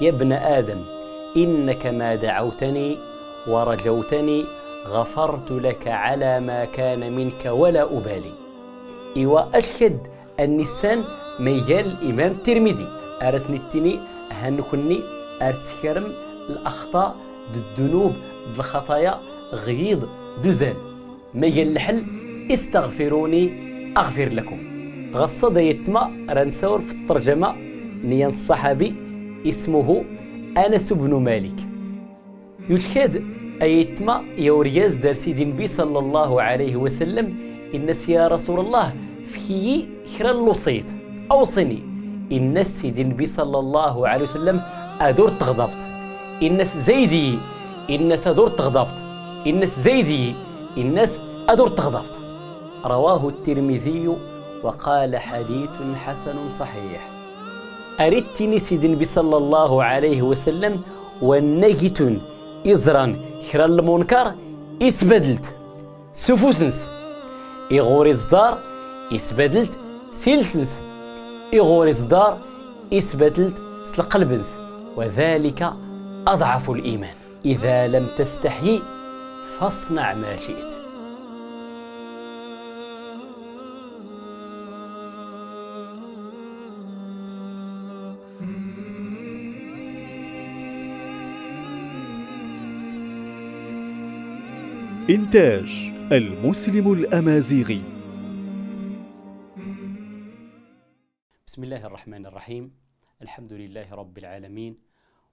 يا ابن آدم إنك ما دعوتني ورجوتني غفرت لك على ما كان منك ولا أبالي إيوا أشهد النسان ميال الإمام الترمذي أرسني التني هنكني أرتكرم الأخطاء الذنوب الخطايا غيض دزان ميال الحل استغفروني أغفر لكم غصة يتما رنسور في الترجمة نيان الصحابي اسمه أنس بن مالك يشهد أيتما يورياز دار سيدي النبي صلى الله عليه وسلم ان يا رسول الله في خير اللصيت أوصني ان سيدي النبي صلى الله عليه وسلم أدور تغضبت ان زيدي الناس أدور تغضبت ان زيدي الناس أدور تغضبت رواه الترمذي وقال حديث حسن صحيح أردتني سيدن صلى الله عليه وسلم ونجتن إزران خير المنكر إسبدلت سفوسنس إغور الزدار إسبدلت سيلسنس إغور الزدار إسبدلت سلقلبنس وذلك أضعف الإيمان إذا لم تستحي فاصنع ما شئت إنتاج المسلم الأمازيغي بسم الله الرحمن الرحيم الحمد لله رب العالمين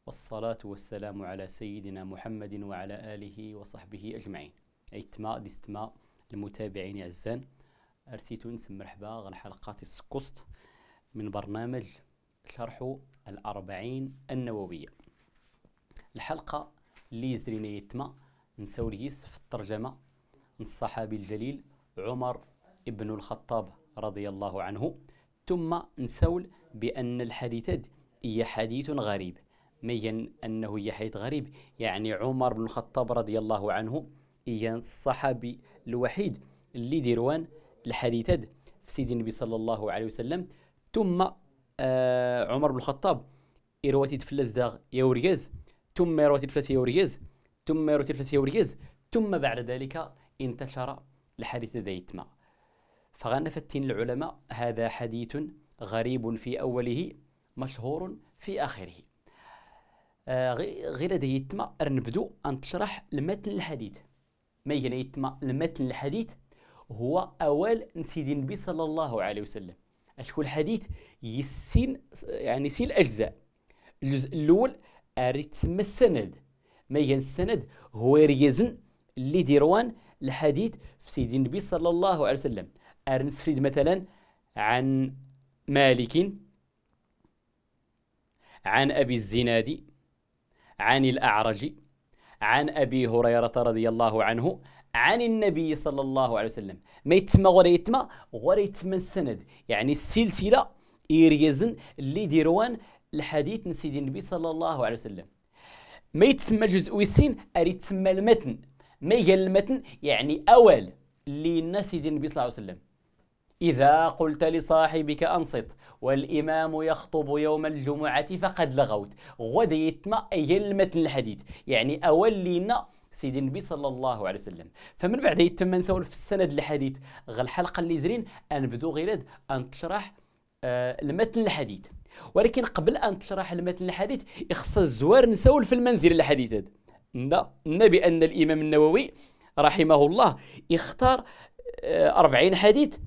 والصلاة والسلام على سيدنا محمد وعلى آله وصحبه أجمعين أيتما ديستما المتابعين عزان أرسي تونس مرحبا غن حلقة السكوست من برنامج شرح الأربعين النووية الحلقة اللي يزرينا يتما نساولهيس في الترجمة الصحابي الجليل عمر ابن الخطاب رضي الله عنه ثم نسول بأن الحديث هي حديث غريب مين أنه هي حديث غريب يعني عمر بن الخطاب رضي الله عنه هي الصحابي الوحيد اللي ديروان الحديث في سيدي النبي صلى الله عليه وسلم ثم آه عمر بن الخطاب يرواتي تفلس داغ يورياز ثم يرواتي تفلس يورياز ثم روتيرفلس وريز ثم بعد ذلك انتشر الحديث ديتما فغنفتين العلماء هذا حديث غريب في أوله مشهور في آخره آه غير ديتما نبدو أن تشرح المتن الحديث ما يتما المتن الحديث هو أول سيدي النبي صلى الله عليه وسلم أشكو الحديث يسين يعني سين الأجزاء الجزء الأول أريد تسمى السند ما السند هو ريزن اللي ديروان الحديث في سيدي النبي صلى الله عليه وسلم أرنسفيد مثلا عن مالك عن أبي الزنادي عن الأعرج عن أبي هريرة رضي الله عنه عن النبي صلى الله عليه وسلم ما يتم ولا يتم ولا يتم السند يعني السلسلة إيريزن اللي ديروان الحديث من سيدي النبي صلى الله عليه وسلم ما يتسمى الجزء ويسين أري يتسمى المتن ما يقال المتن يعني أول اللي الناس النبي صلى الله عليه وسلم إذا قلت لصاحبك أنصت والإمام يخطب يوم الجمعة فقد لغوت غدا يتما المتن الحديث يعني أول لينا سيدي النبي صلى الله عليه وسلم فمن بعد يتم نسولف في السند الحديث غل الحلقة اللي زرين بدو غيرد أن تشرح آه المتن الحديث ولكن قبل ان تشرح المتن الحديث يخص الزوار نسول في المنزل الحديث لا بان الامام النووي رحمه الله اختار آه، أربعين حديث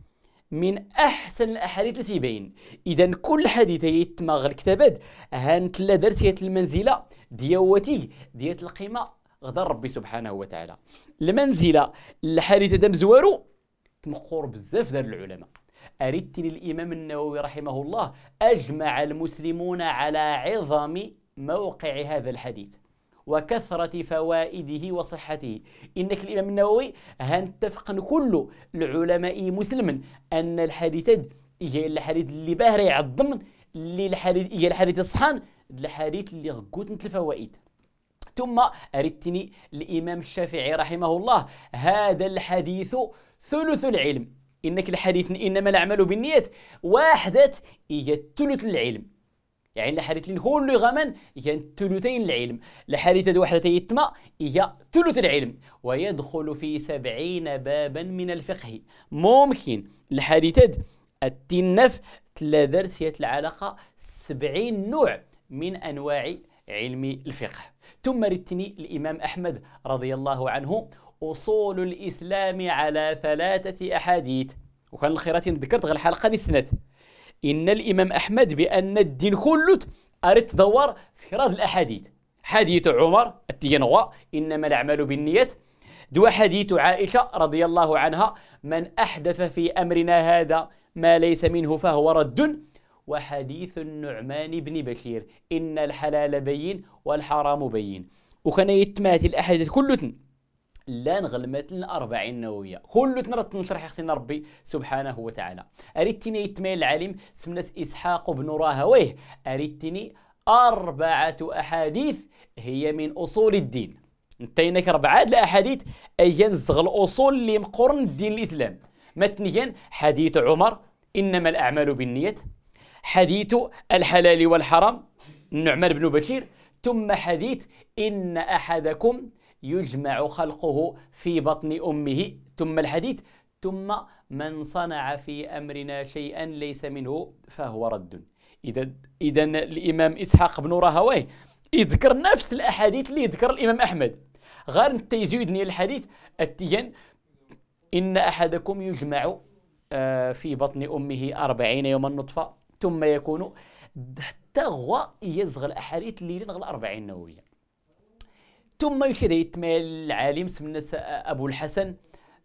من احسن الاحاديث التي بين اذا كل حديث يتم غير الكتابات هانت لا درسيه المنزله ديوتي ديت القيمه غدا ربي سبحانه وتعالى المنزله الحديث دم زوارو تمقور بزاف دار العلماء أردت للإمام النووي رحمه الله أجمع المسلمون على عظم موقع هذا الحديث وكثرة فوائده وصحته إنك الإمام النووي هنتفق كل العلماء مسلما أن الحديث هي الحديث اللي باهر يعظم اللي الحديث هي الحديث الصحان الحديث اللي غكوت الفوائد ثم أردتني الإمام الشافعي رحمه الله هذا الحديث ثلث العلم إنك الحديث إنما الأعمال بالنيات واحدة هي ثلث العلم يعني الحديث الهول غمن هي ثلثين العلم الحديث واحدة يتما هي ثلث العلم ويدخل في سبعين بابا من الفقه ممكن الحديث التنف تلاذرت العلاقة سبعين نوع من أنواع علم الفقه ثم رتني الإمام أحمد رضي الله عنه أصول الإسلام على ثلاثة أحاديث وكان الخيراتين ذكرت غير الحلقة اللي سنت إن الإمام أحمد بأن الدين كله أريد تدور في خراب الأحاديث حديث عمر التينغوا إنما الأعمال بالنيات دو حديث عائشة رضي الله عنها من أحدث في أمرنا هذا ما ليس منه فهو رد وحديث النعمان بن بشير إن الحلال بين والحرام بين وكان يتماتي الأحاديث كلتن لان غلمات لنا 40 نوويه كل تنرد نشرح اختنا ربي سبحانه وتعالى اريتني يتميل العالم سمناس اسحاق بن راهويه اريتني اربعه احاديث هي من اصول الدين نتينك ربعه الاحاديث أي نزغ الاصول اللي مقرن الدين الاسلام متنيا حديث عمر انما الاعمال بالنيات حديث الحلال والحرام النعمان بن بشير ثم حديث ان احدكم يجمع خلقه في بطن امه ثم الحديث ثم من صنع في امرنا شيئا ليس منه فهو رد اذا اذا الامام اسحاق بن راهويه يذكر نفس الاحاديث اللي يذكر الامام احمد غير انت يزيدني الحديث اتيا ان احدكم يجمع آه، في بطن امه أربعين يوما نطفه ثم يكون حتى هو يزغل الاحاديث اللي غل 40 نوويه ثم يشير يتمع العالم سمنا أبو الحسن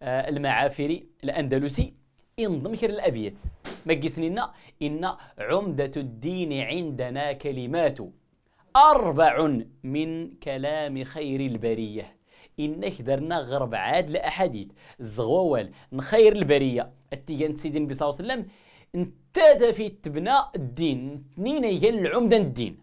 المعافري الأندلسي انضم شر الأبيات ما قيسنينا إن عمدة الدين عندنا كلمات أربع من كلام خير البرية إن درنا غرب عاد لأحاديث زغوال نخير البرية التيجان سيدنا النبي صلى الله عليه وسلم انت في تبنى الدين تنين العمدة الدين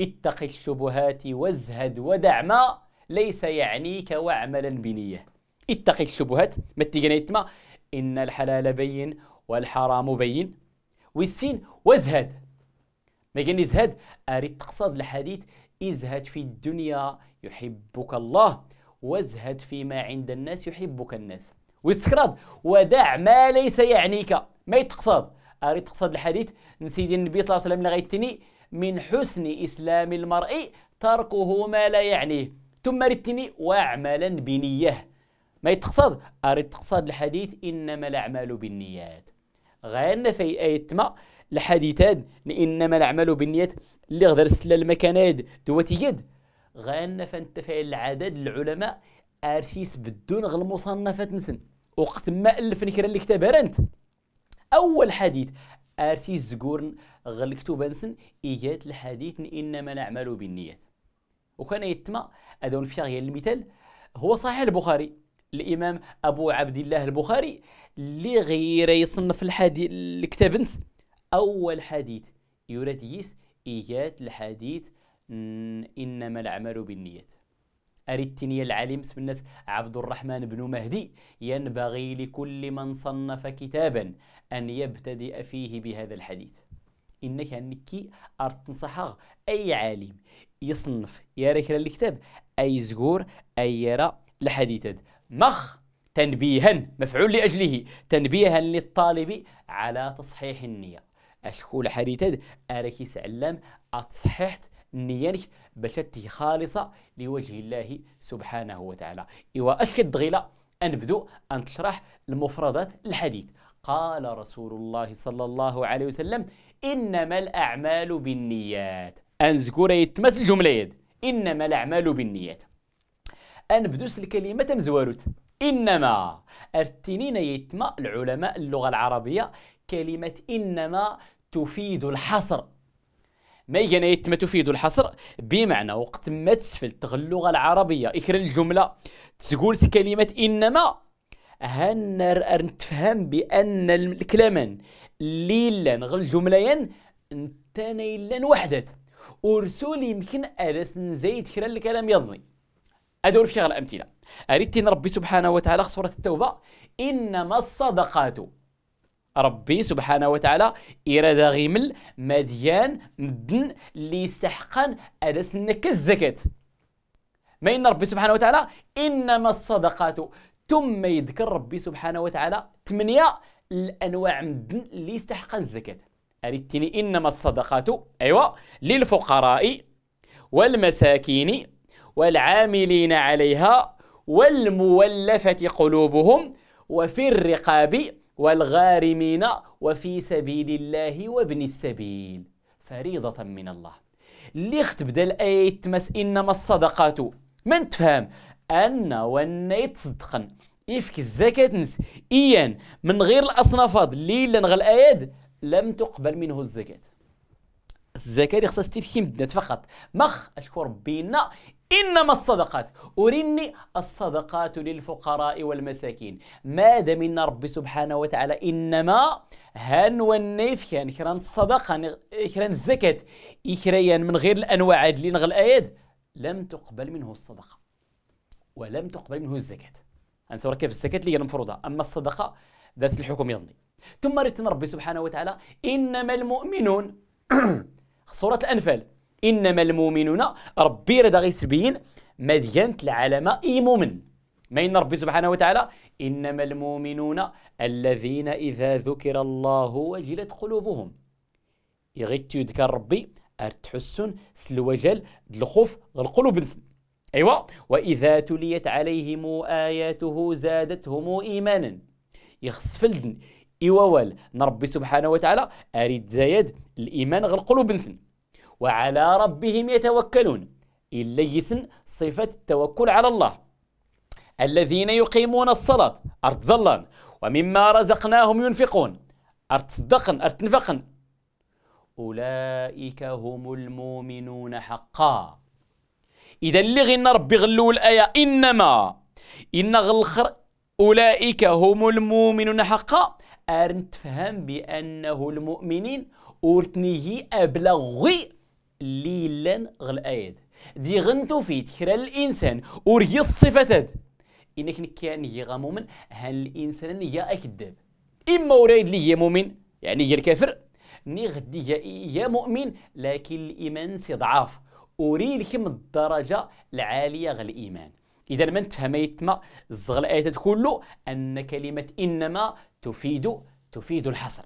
اتق الشبهات وازهد ودع ما ليس يعنيك واعملا بنية اتقي الشبهات ما تيجنيتما إن الحلال بين والحرام بين والسين وازهد ما قال ازهد أريد تقصد الحديث ازهد في الدنيا يحبك الله وازهد فيما عند الناس يحبك الناس واستخراج ودع ما ليس يعنيك ما يتقصد اريد تقصد الحديث من سيدي النبي صلى الله عليه وسلم اللي من حسن اسلام المرء تركه ما لا يعنيه ثم رتني واعملا بنيه ما يتقصد أريد تقصد الحديث إنما الأعمال بالنيات غير في آية تما الحديثات إنما الأعمال بالنيات اللي غدر سلا المكانات دواتي يد غير فانت العدد العلماء أرسيس بدون غل مصنفات نسن وقت ما ألف نكره اللي رنت أول حديث أرسيس زقورن غل نسن إيجاد الحديث إنما الأعمال بالنيات وكان يتما ادون فيه المثال هو صحيح البخاري الامام ابو عبد الله البخاري اللي غير يصنف الحديث الكتاب نس اول حديث يراد يس ايات الحديث انما الاعمال بالنيات اريتني العليم اسم الناس عبد الرحمن بن مهدي ينبغي لكل من صنف كتابا أن يبتدئ فيه بهذا الحديث إنك أنك أرتنصح أي عالم يصنف يا كرا للكتاب أي زغور أي يرى لحديثة مخ تنبيها مفعول لأجله تنبيها للطالب على تصحيح النية أشكو لحديثة أراكي سعلم أتصحيحت نيانك باش خالصة لوجه الله سبحانه وتعالى إوا أشك الدغيلة أنبدو أن تشرح المفردات الحديث قال رسول الله صلى الله عليه وسلم إنما الأعمال بالنيات أن ذكر يتمس الجملة إنما الأعمال بالنيات أن بدوس الكلمة تمزوالوت إنما أرتنين يتم العلماء اللغة العربية كلمة إنما تفيد الحصر ما يجينا يتم تفيد الحصر بمعنى وقت ما تسفل اللغة العربية إكرا الجملة تقول كلمة إنما هن نتفهم بأن الكلام ليلا غل جمليا نتانا إلا وحدت ورسول يمكن ارس نزيد خلال الكلام يظني أدور في شغل أمثلة ان ربي سبحانه وتعالى سورة التوبة إنما الصدقات ربي سبحانه وتعالى إرادة غيمل مديان مدن اللي يستحقن أرسنك الزكاة ما إن ربي سبحانه وتعالى إنما الصدقات ثم يذكر ربي سبحانه وتعالى ثمانية الأنواع مدن اللي يستحقن الزكاة أريتني إنما الصدقات أيوة للفقراء والمساكين والعاملين عليها والمولفة قلوبهم وفي الرقاب والغارمين وفي سبيل الله وابن السبيل فريضة من الله اللي بدا الآية تمس إنما الصدقات من تفهم أن وأن يتصدقن إفك الزكاة نس إيان من غير الأصنافات اللي لنغ الآيات لم تقبل منه الزكاة الزكاة اللي خصها تلكي مدنات فقط مخ أشكر ربينا إنما الصدقات أرني الصدقات للفقراء والمساكين ما دمنا ربي سبحانه وتعالى إنما هن والنيف كان كران الصدقة كران الزكاة إكريان من غير الأنواع اللي نغل الآيات لم تقبل منه الصدقة ولم تقبل منه الزكاة أنسى كيف الزكاة اللي هي المفروضة أما الصدقة دارت الحكم يظني ثم رتن ربي سبحانه وتعالى إنما المؤمنون سورة الأنفال إنما المؤمنون ربي رد غيسبين مدينة العلماء إي مؤمن ما إن ربي سبحانه وتعالى إنما المؤمنون الذين إذا ذكر الله وجلت قلوبهم يغيت يذكر ربي أرتحسن سلوجل الخوف القلوب نسن أيوا وإذا تليت عليهم آياته زادتهم إيمانا الدن إيوال نربي سبحانه وتعالى أريد زايد الإيمان غل بنسن نسن وعلى ربهم يتوكلون إلا يسن صفة التوكل على الله الذين يقيمون الصلاة أرتزلان ومما رزقناهم ينفقون أرتصدقن أرتنفقن أولئك هم المؤمنون حقا إذا اللي غينا ربي غلو الآية إنما إن غلخر أولئك هم المؤمنون حقا أرن تفهم بأنه المؤمنين ورتنيه أبلغي ليلا غل آيد دي غنتو في تكرا الإنسان ورهي الصفتات إنك كان هي غامومن هل الإنسان يا أكدب إما ورايد لي يا مؤمن يعني يا الكافر ني غدي يا مؤمن لكن الإيمان سيضعاف أريد لكم الدرجة العالية غل إيمان إذا من تفهم يتما الزغل آيات كله أن كلمة إنما تفيد تفيد الحصر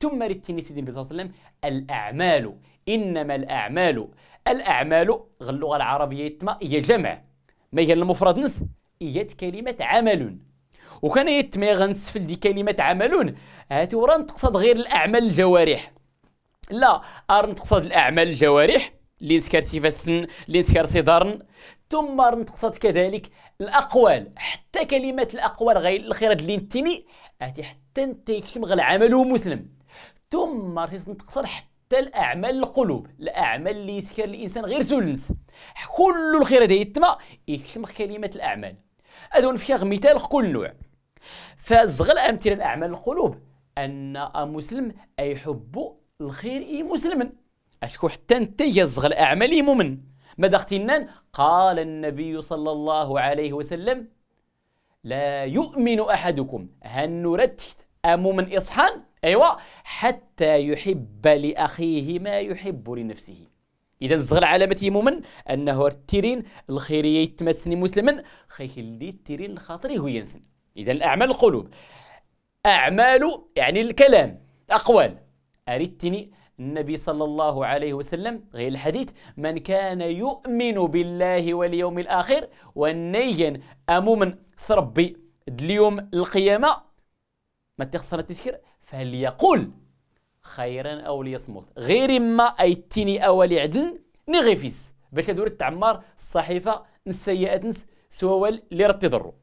ثم رتني سيدي النبي صلى الله عليه وسلم الأعمال إنما الأعمال الأعمال اللغة العربية يتما هي جمع ما هي المفرد نصف هي كلمة عمل وكان يتما غنسفل دي كلمة عمل هاتي ورا تقصد غير الأعمال الجوارح لا أرن تقصد الأعمال الجوارح لينسكار سيفاسن لينسكار سيدارن ثم نقصد كذلك الاقوال حتى كلمات الاقوال غير الخير اللي نتيني هاتي حتى نتيكشم غير العمل مسلم ثم نتقصد حتى الاعمال القلوب الاعمال اللي يسكر الانسان غير سولنس كل الخير هذا يتما يكشم كلمات الاعمال هذا فيها مثال كل نوع فزغل امثله الاعمال القلوب ان مسلم ايحب الخير اي مسلم اشكو حتى انت يزغل اعمالي مؤمن ماذا اختنان قال النبي صلى الله عليه وسلم لا يؤمن احدكم هن نرتت امومن اصحان ايوا حتى يحب لاخيه ما يحب لنفسه اذا زغل علامه مؤمن انه التيرين الخير يتمسني مسلما اللي ترين الخاطر هو ينسن اذا الاعمال القلوب اعمال يعني الكلام اقوال اريتني النبي صلى الله عليه وسلم غير الحديث من كان يؤمن بالله واليوم الآخر ونين أمومن سربي اليوم القيامة ما تخسر التذكير فليقول خيرا أو ليصمت غير ما أيتني أو لعدل نغيفيس باش دور التعمار الصحيفة السيئة نس اللي راه تضرو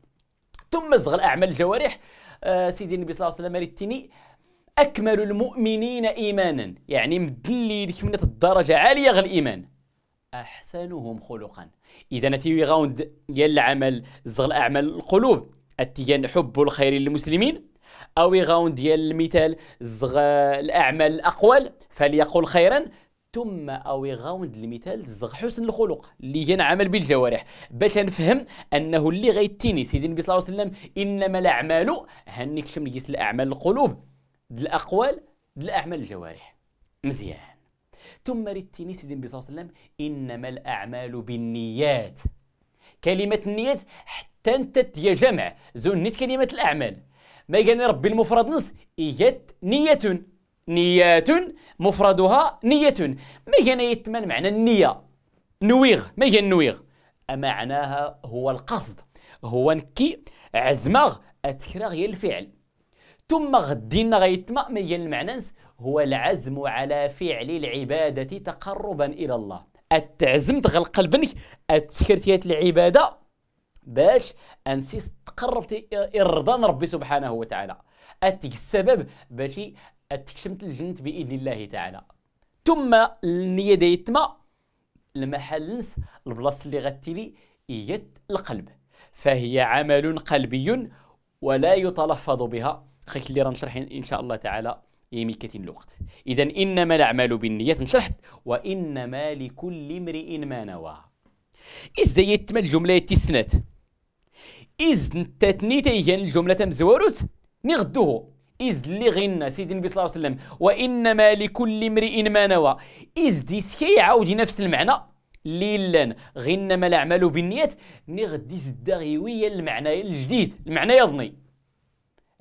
ثم زغل أعمال الجوارح آه سيدي النبي صلى الله عليه وسلم ريتني اكمل المؤمنين ايمانا يعني مدلي ديك من الدرجه عاليه غير الايمان احسنهم خلقا اذا نتيوي غاوند ديال العمل زغل اعمال القلوب اتيان حب الخير للمسلمين او غاوند ديال المثال زغ الاعمال الاقوال فليقل خيرا ثم او غاوند المثال زغ حسن الخلق اللي هي عمل بالجوارح باش نفهم انه اللي غيتيني سيدي النبي صلى الله عليه وسلم انما الاعمال هنكشم شمل الاعمال القلوب د الأقوال د الأعمال الجوارح مزيان ثم رتيني سيدي النبي صلى الله عليه وسلم إنما الأعمال بالنيات كلمة النيات حتى أنت يا جمع زون نيت كلمة الأعمال ما كان ربي المفرد نص إيات نية نيات مفردها نية ما كان يتمن معنى النية نويغ ما هي النويغ معناها هو القصد هو نكي عزمغ أتكراغ الفعل ثم غدينا غيتما ما هي المعنانس هو العزم على فعل العبادة تقربا إلى الله التعزم تغلق قلبك التسكرتيات العبادة باش أنسي تقربتي إرضا ربي سبحانه وتعالى اتيك السبب باش أتكشمت الجنة بإذن الله تعالى ثم النية ديتما المحل نس البلاص اللي غتلي هي القلب فهي عمل قلبي ولا يتلفظ بها خليك اللي راه نشرح ان شاء الله تعالى يمي كتين الوقت اذا انما الاعمال بالنيات نشرحت وانما لكل امرئ ما نوى اذا يتم الجمله يتسنت اذ نتا تيجي الجمله مزوروت نغدوه إذ اللي غنى سيدي النبي صلى الله عليه وسلم وإنما لكل امرئ ما نوى إذ ديس عاودي نفس المعنى ليلا ما الأعمال بالنيات نغدي غدي المعنى الجديد المعنى يظني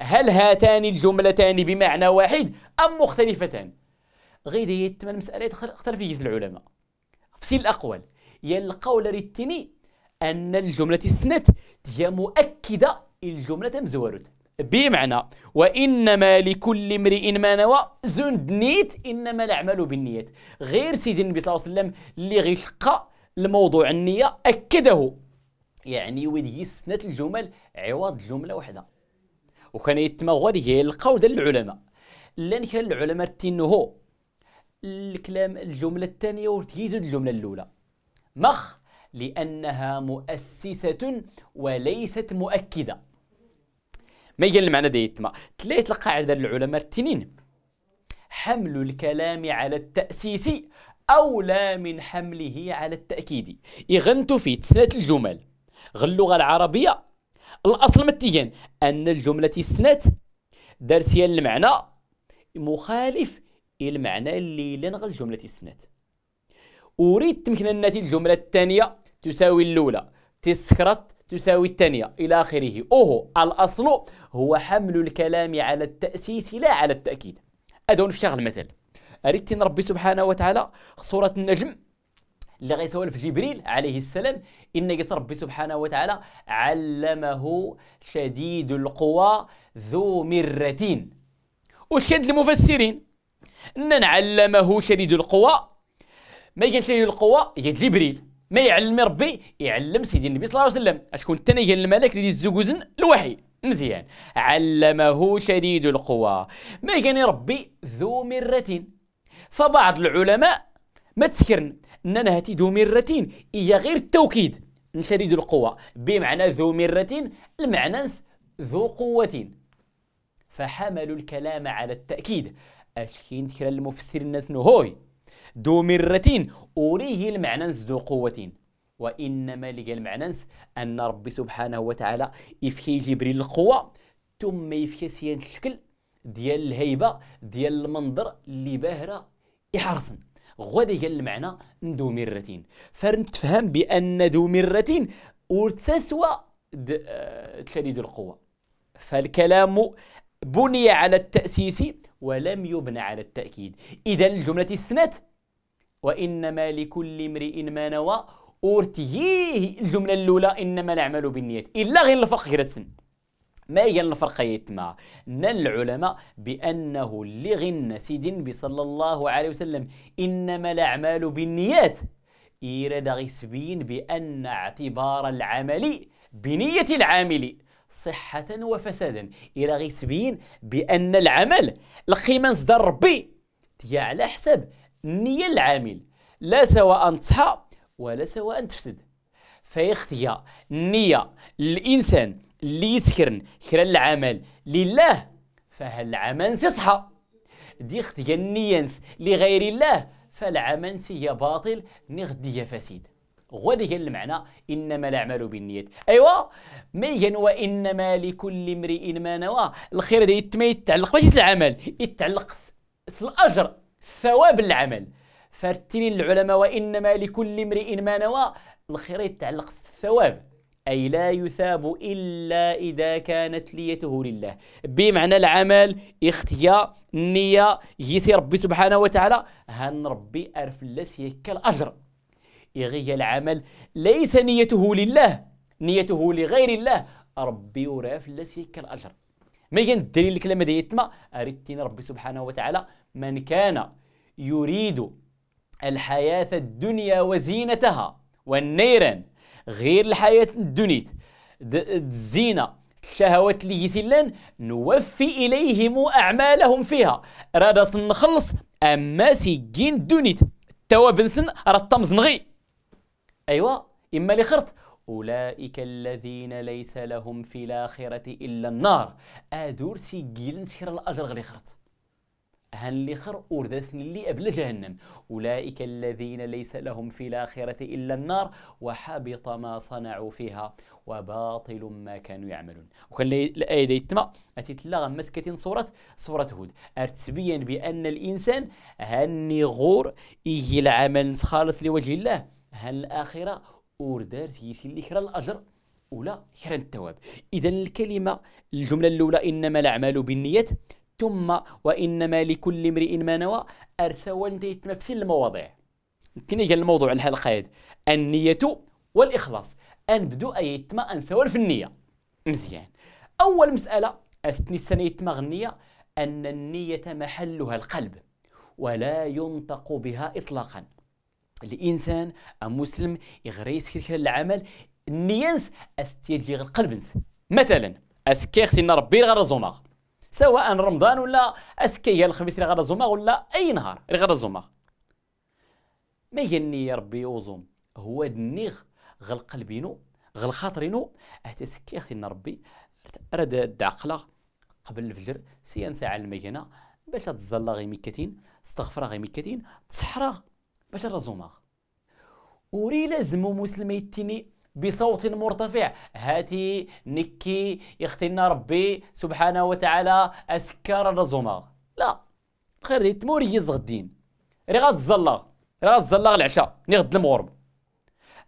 هل هاتان الجملتان بمعنى واحد أم مختلفتان غير يتم المسألة اختلف فيه العلماء في الأقوال يا القول ريتني أن الجملة السنت هي مؤكدة الجملة مزورد بمعنى وإنما لكل امرئ ما نوى زند نيت إنما الأعمال بالنيات غير سيدي النبي صلى الله عليه وسلم اللي غيشقى الموضوع النية أكده يعني ودي سنت الجمل عوض جملة واحدة وكان يتما غادي يلقاو ديال العلماء لان كان العلماء تينهو الكلام الجمله الثانيه وتيزو الجمله الاولى مخ لانها مؤسسه وليست مؤكده ما يجي المعنى ديال يتما تلات القاعده العلماء التنين حمل الكلام على التاسيس أولى من حمله على التأكيد يغنتو في تسلات الجمل غاللغة العربية الاصل متيا ان الجمله السنات دارت هي المعنى مخالف المعنى اللي لنغى الجمله السنات اريد ان الجمله الثانيه تساوي الاولى تسخرت تساوي الثانية إلى آخره أوهو الأصل هو حمل الكلام على التأسيس لا على التأكيد أدون في المثل أردت ربي سبحانه وتعالى صورة النجم اللي غيسولف جبريل عليه السلام ان قيس ربي سبحانه وتعالى علمه شديد القوى ذو مرة واش كانت المفسرين ان علمه شديد القوى ما كان شديد القوى هي جبريل ما يعلم ربي يعلم سيدي النبي صلى الله عليه وسلم اشكون الثاني كان الملك اللي الزوجوزن الوحي مزيان علمه شديد القوى ما كان ربي ذو مرة فبعض العلماء ما تسكرن اننا هاتي ذو مرة هي غير التوكيد نشريد القوة بمعنى ذو مرة المعنى ذو قوة فحملوا الكلام على التأكيد أشكين تكرا المفسر الناس هوي ذو مرة اوريه المعنى ذو قوة وإنما لقى المعنى أن ربي سبحانه وتعالى يفكي جبريل القوة ثم يفكي سيان الشكل ديال الهيبة ديال المنظر اللي باهرة يحرصن غادي هي المعنى ذو مرة فنتفهم بأن دو مرة وتسوى آه، تشديد القوة فالكلام بني على التأسيس ولم يبنى على التأكيد إذا الجملة السنت وإنما لكل امرئ ما نوى أورتيه الجملة الأولى إنما الأعمال بالنيات إلا غير الفرق غير السن ما هي الفرقة يتما نال العلماء بأنه اللي غن النبي صلى الله عليه وسلم إنما الأعمال بالنيات إيراد غسبين بأن اعتبار العمل بنية العامل صحة وفسادا إلى غسبين بأن العمل القيمة صدر ربي تيا على حسب النية العامل لا سواء تصحى ولا سواء تفسد فيختيا النية الإنسان اللي يسكرن خير العمل لله فهل العمل تصحى دي اختي النيانس لغير الله فالعمل سي باطل نغدي فسيد غادي كان المعنى انما الاعمال بالنيات ايوا ميغن وانما لكل امرئ ما نوى الخير دي ما يتعلق ماشي العمل يتعلق الاجر ثواب العمل فارتني العلماء وانما لكل امرئ ما نوى الخير يتعلق الثواب أي لا يثاب إلا إذا كانت نيته لله بمعنى العمل اختيار نية يسي ربي سبحانه وتعالى هن ربي أرف لسيك الأجر يغي العمل ليس نيته لله نيته لغير الله ربي وراف لسيك الأجر ما يندري الكلام هذا يتما أردتين ربي سبحانه وتعالى من كان يريد الحياة الدنيا وزينتها والنيران غير الحياة الدنيت الزينة الشهوات اللي يسلن نوفي إليهم أعمالهم فيها رادس نخلص أما سيجين دونيت توا بنسن رطمز نغي أيوا إما اللي خرط أولئك الذين ليس لهم في الآخرة إلا النار أدور سيجيل سير الأجر غلي خرط هن لخر أردثن اللي قبل جهنم أولئك الذين ليس لهم في الآخرة إلا النار وحبط ما صنعوا فيها وباطل ما كانوا يعملون وكان الآية دي التما أتتلغى مسكة صورة صورة هود أرتبين بأن الإنسان هني غور إيه العمل خالص لوجه الله هن الآخرة أردارت اللي كرا الأجر ولا كرا التواب إذا الكلمة الجملة الأولى إنما الأعمال بالنيات ثم وانما لكل امرئ ما نوى ارسوا في المواضيع كني قال الموضوع الحلقه هذه النيه والاخلاص انبدو ايتما انسوا في النيه مزيان اول مساله استني السنه يتما غنيه ان النيه محلها القلب ولا ينطق بها اطلاقا الانسان المسلم يغري يسكر العمل النيانس غير القلب مثلا اسكيختي ربي غير زوماغ سواء رمضان ولا اسكي الخميس اللي غدا زوماغ ولا اي نهار اللي غدا زوماغ ما هي يا ربي وزوم هو النيغ غل قلبينو غل خاطرينو سكي خينا ربي رد الدعقله قبل الفجر سيان ساعه المكانه باش تزلا غي ميكاتين استغفر غي ميكاتين تصحرا باش الرزوماغ وري لازم مسلم يتيني بصوت مرتفع هاتي نكي يختلنا ربي سبحانه وتعالى أسكار الرزومة لا خير دي تموريز الدين راه غتزلغ راه غتزلغ العشاء ني غد المغرب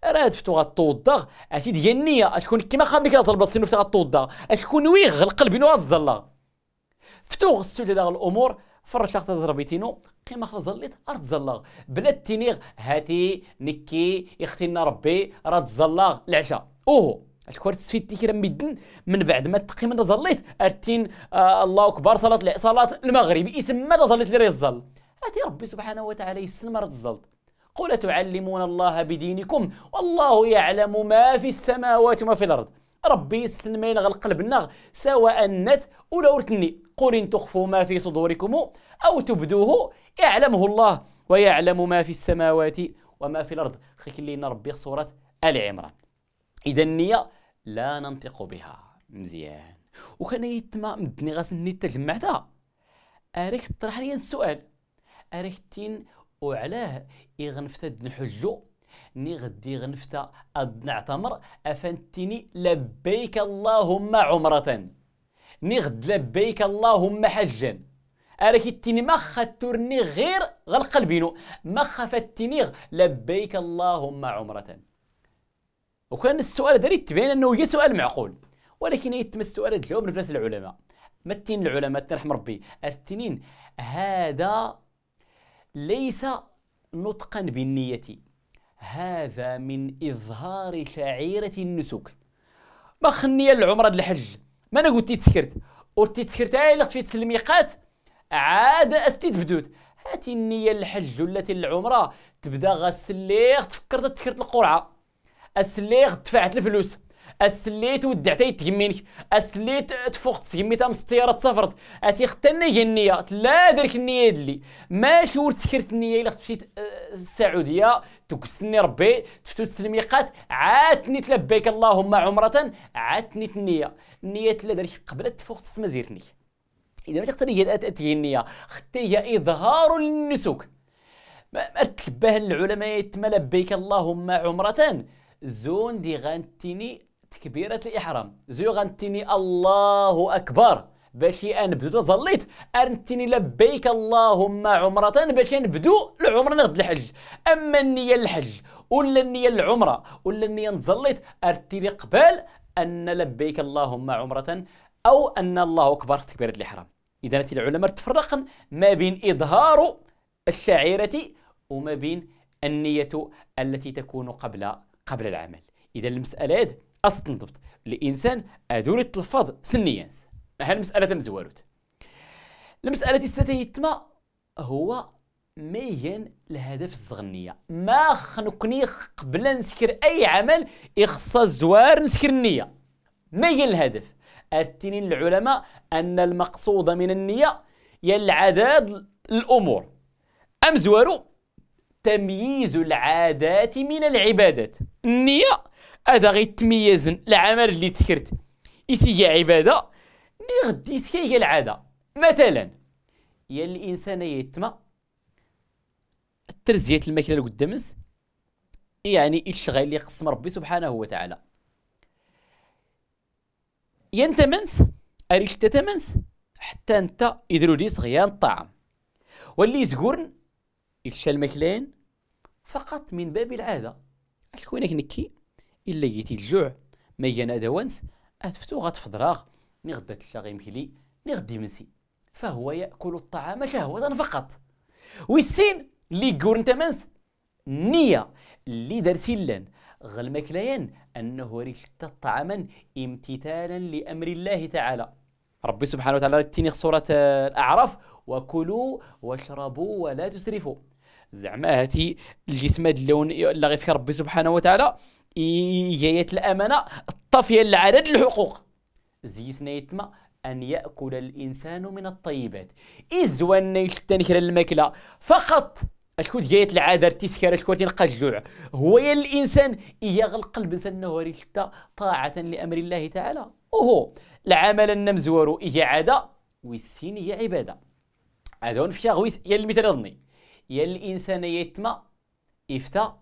راه شفتو غتوضغ اشي ديال النية اشكون كيما خا ملي كنهضر بالصينوف غتوضغ اشكون ويغ القلب نو فتو فتوغ السلالة الامور فرشاخ تزربيتينو قيمة خلا زليت أرض زلاغ بلا تينيغ هاتي نكي يختينا ربي راه زلاغ العشاء اوهو اشكون تسفيد تيكرا مدن من بعد ما تقيم انا ارتين آه الله اكبر صلاه صلاه المغرب اسم ما زليت لي الزل اتي ربي سبحانه وتعالى يسلم راه الزلط قل تعلمون الله بدينكم والله يعلم ما في السماوات وما في الارض ربي يسلم غلق القلب سواء نت ولا ورتني قل إن تخفوا ما في صدوركم أو تبدوه يعلمه الله ويعلم ما في السماوات وما في الأرض خيك لنا ربي صورة آل عمران إذا النية لا ننطق بها مزيان وكان يتما مدني غاسني تجمعتها أريك طرح لي السؤال أريك تين وعلاه يغنفت دنحجو ني غدي غنفتا أد نعتمر أفنتيني لبيك اللهم عمرة نغد لبيك اللهم حجا أراك التيني ما خاتورني غير غالقلب قلبينو ما خافتيني لبيك اللهم عمرة وكان السؤال داري تبين أنه هي سؤال معقول ولكن يتم السؤال تجاوب نفس العلماء التين العلماء ترحم ربي التنين هذا ليس نطقا بالنية هذا من إظهار شعيرة النسك ما خني العمرة الحج ما انا قلت تسكرت ورتي تسكرت آه، الا في تسلميقات عاد استدبدود هاتي النيه للحج ولا العمره تبدا غسليغ تفكرت تسكرت القرعه السليغ دفعت الفلوس اسليت ودعتي تيمينك اسليت تفوقت تهميتها السياره تسافرت اتي ختنا هي النيه لا درك النيه دلي ماشي وتكرت تكرت النيه الا خفيت السعوديه آه، تكسني ربي تفتو تسلمي قات عاتني تلبيك اللهم عمره عاتني النيه النيه لا درك قبل تفخت تسمزيرني اذا ما تختار هي تاتي النيه ختي هي اظهار للنسك ما ارتبه العلماء يتملبيك لبيك اللهم عمره زون دي غانتيني تكبيرة الإحرام زيو غنتيني الله أكبر باش أنبدو تظليت أنتني لبيك اللهم عمرة باش نبدو العمرة غد الحج أما النية الحج ولا النية العمرة ولا النية نظليت أرتيني قبال أن لبيك اللهم عمرة أو أن الله أكبر تكبيرة الإحرام إذا العلماء تفرقن ما بين إظهار الشعيرة وما بين النية التي تكون قبل قبل العمل إذا المسألة استنضبط تنضبط الانسان ادور يتلفظ سنيا ها المساله تم زوالوت المساله الثانيه يتما هو ميان الهدف الزغنيه ما خنقني قبل نسكر اي عمل يخص الزوار نسكر النيه ميان الهدف ارتني العلماء ان المقصود من النيه هي العداد الامور ام زوارو تمييز العادات من العبادات النيه هذا غيتميزن العمل اللي تكرت يا عبادة اللي غدي هي العادة مثلا يا الإنسان يتما الترزية الماكلة اللي قدامس يعني الشغل اللي قسم ربي سبحانه وتعالى يا انت منس اريش تتمنس حتى انت يديروا لي صغيان الطعام واللي زقورن الشا الماكلين فقط من باب العاده شكونك نكي الا جيتي الجوع ما يانا أدوانس اتفتو غتفضراغ مي غدا تلاغ يمكلي مي غدي منسي فهو ياكل الطعام شهوه فقط ويسين لي كورن منس النية اللي دار غلمك ليان أنه ريشت طعاما امتثالا لأمر الله تعالى ربي سبحانه وتعالى تيني سورة آه، الأعراف وكلوا واشربوا ولا تسرفوا زعما هاتي الجسم اللون اللي غير ربي سبحانه وتعالى إيجاية الأمانة الطفية لعدد الحقوق زيتنا يتما أن يأكل الإنسان من الطيبات إزوان يشتنكر الماكلة فقط أشكون جاية العادة تسكر أشكون تنقى الجوع هو يا الإنسان يغلق القلب إنسان نهوريشتا طاعة لأمر الله تعالى أوهو العمل النمزور إيا عادة والسين هي عبادة هذا هو نفشا غويس يا المثال ظني يا الإنسان يتما إفتا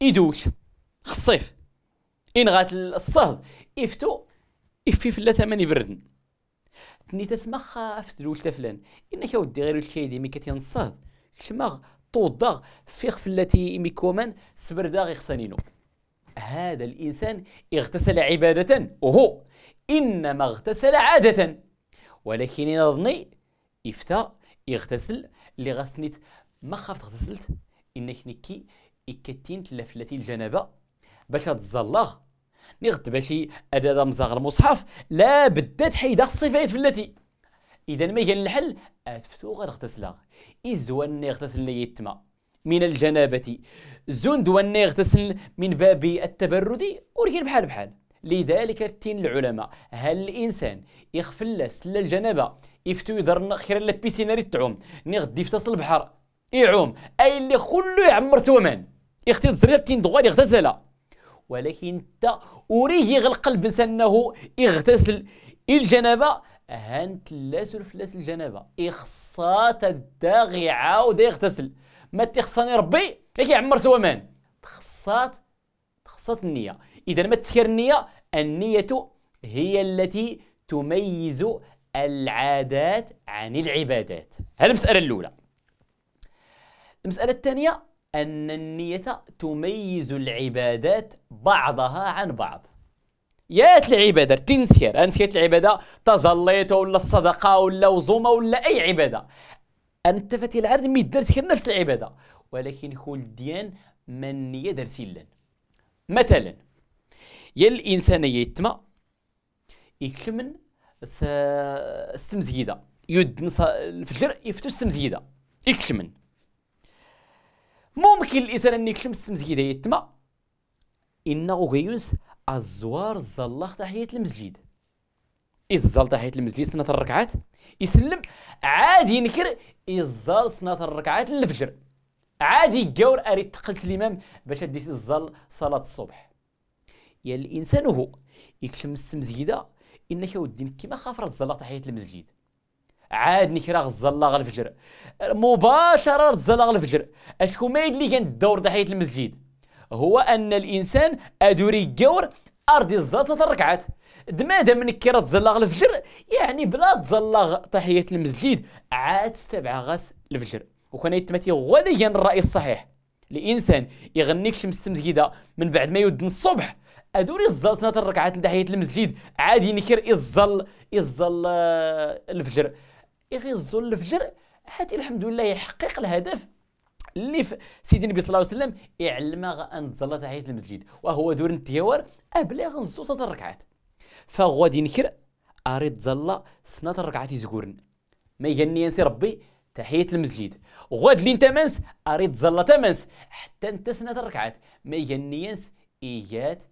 يدوش خصيف ان غات الصهد افتو افي فلا ثمن يبردن تني تسمى خافت دول تفلان انك ودي غير الكيدي مي كتين الصهد كلمغ طودغ فيخ فلاتي ميكومان سبردا خسانينو هذا الانسان اغتسل عباده وهو انما اغتسل عاده ولكن انا ظني افتى يغتسل اللي غاسنيت ما خافت غتسلت انك نكي إكتين تلفلتي الجنابه باش تزلغ نغت باشي أدادا مزاغ المصحف لا بدا تحيد الصفات التي إذا ما كان الحل أتفتو غير اغتسلاغ إزوان يغتسل يتما من الجنابة زند وان يغتسل من باب التبرد ولكن بحال بحال لذلك تين العلماء هل الانسان يخفل سلا الجنابه يفتو يدرن خير لا بيسيناري تعوم ني غدي يفتصل البحر يعوم اي اللي كله يعمر سومان يختي الزرير تين دغوال يغتسلها ولكن انت اريه القلب البنس انه اغتسل الجنابه هانت لاس الفلاس الجنابه اخصات الداغ يعاود يغتسل ما تيخصني ربي غير كيعمر سوامان تخصات تخصات النيه اذا ما تسكر النيه النيه هي التي تميز العادات عن العبادات هذه المساله الاولى المساله الثانيه أن النية تميز العبادات بعضها عن بعض يات العبادة تنسير أنسيت العبادة تظليت ولا الصدقة ولا وزومة ولا أي عبادة أن تفتي العرض ما درت نفس العبادة ولكن كل ديان من نية درت لن مثلا يا الإنسان يتما يكلمن استمزيدة يدن الفجر يفتو استمزيدة يكلمن ممكن الانسان اني كلمس مزيد يتما ان اوغيونس الزوار الزلاخ تحيه المسجد يزال تحيه المسجد سنه الركعات يسلم عادي ينكر يزال سنه الركعات الفجر عادي يقاور اريد تقلس الامام باش اديس الزال صلاه الصبح يا الانسان هو يكلم السمزيده انك ودي كيما خافر الزلاخ تحيه المسجد عاد نكره راه الفجر مباشره غزلاغ الفجر اشكون ما اللي كان الدور ضحيه المسجد هو ان الانسان ادوري الجور ارضي الزلاط الركعات ركعات دمادا من كي تزلاغ الفجر يعني بلا تزلاغ تحيه المسجد عاد سبعة غاس الفجر وكان يتمتي غدا الراي الصحيح الانسان يغنيك شمس المسجده من بعد ما يودن الصبح ادوري الزال سنه الركعات تحيه المسجد عاد ينكر الزل الزل آه، الفجر يغزو الفجر حتى الحمد لله يحقق الهدف اللي سيدي النبي صلى الله عليه وسلم يعلم ان تصلى تحيه المسجد وهو دور التيوار ابلغ نصوص الركعات فغادي نكر اريد تزلى سنة الركعات يزكورن ما يغني ينسي ربي تحيه المسجد غاد لين تمنس اريد تزلى تمنس حتى انت سنة الركعات ما يغني ينس ايات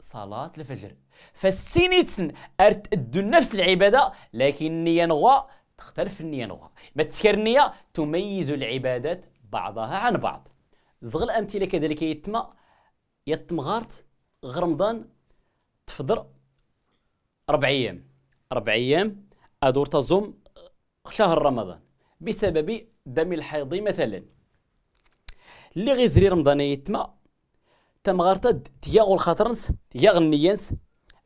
صلاة الفجر فالسينيتسن ارتدوا نفس العبادة لكن نيانغوا تختلف النية نوعها ما تسكر النية تميز العبادات بعضها عن بعض زغ الأمثلة كذلك يتما يتم غارت غرمضان تفضر أربع أيام أربع أيام أدور تزوم شهر رمضان بسبب دم الحيض مثلا اللي غيزري رمضان يتما تم غارت تياغو الخاطرنس تياغ النيانس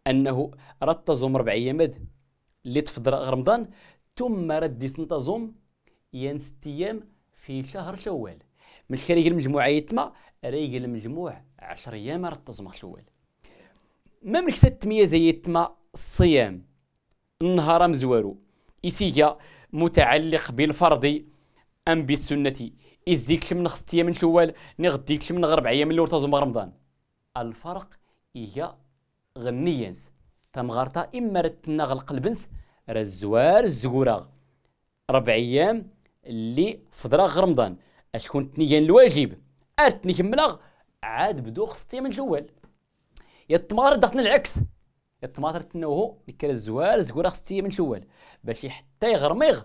أنه راه تزوم أربع أيامات اللي تفضر رمضان ثم رد سنتظم ينس ايام في شهر شوال مش كان المجموعة يتما ريق المجموع عشر ايام رد تظم شوال ما ملك تمية زي يتما الصيام النهار مزوارو إسيا متعلق بالفرض أم بالسنة إزديك من أيام من شوال نغديك من ربع أيام اللي تظم رمضان الفرق هي غنيانس غارتا إما رتنا غلق البنس راه الزوار الزكورة ربع ايام اللي فضراغ رمضان اشكون تنيا الواجب ارتني كملاغ عاد بدو خص من الجوال يا التمار ضغطنا العكس يا التماطر تنوهو نكرا الزوار الزكورة خص من الجوال باش حتى يغرميغ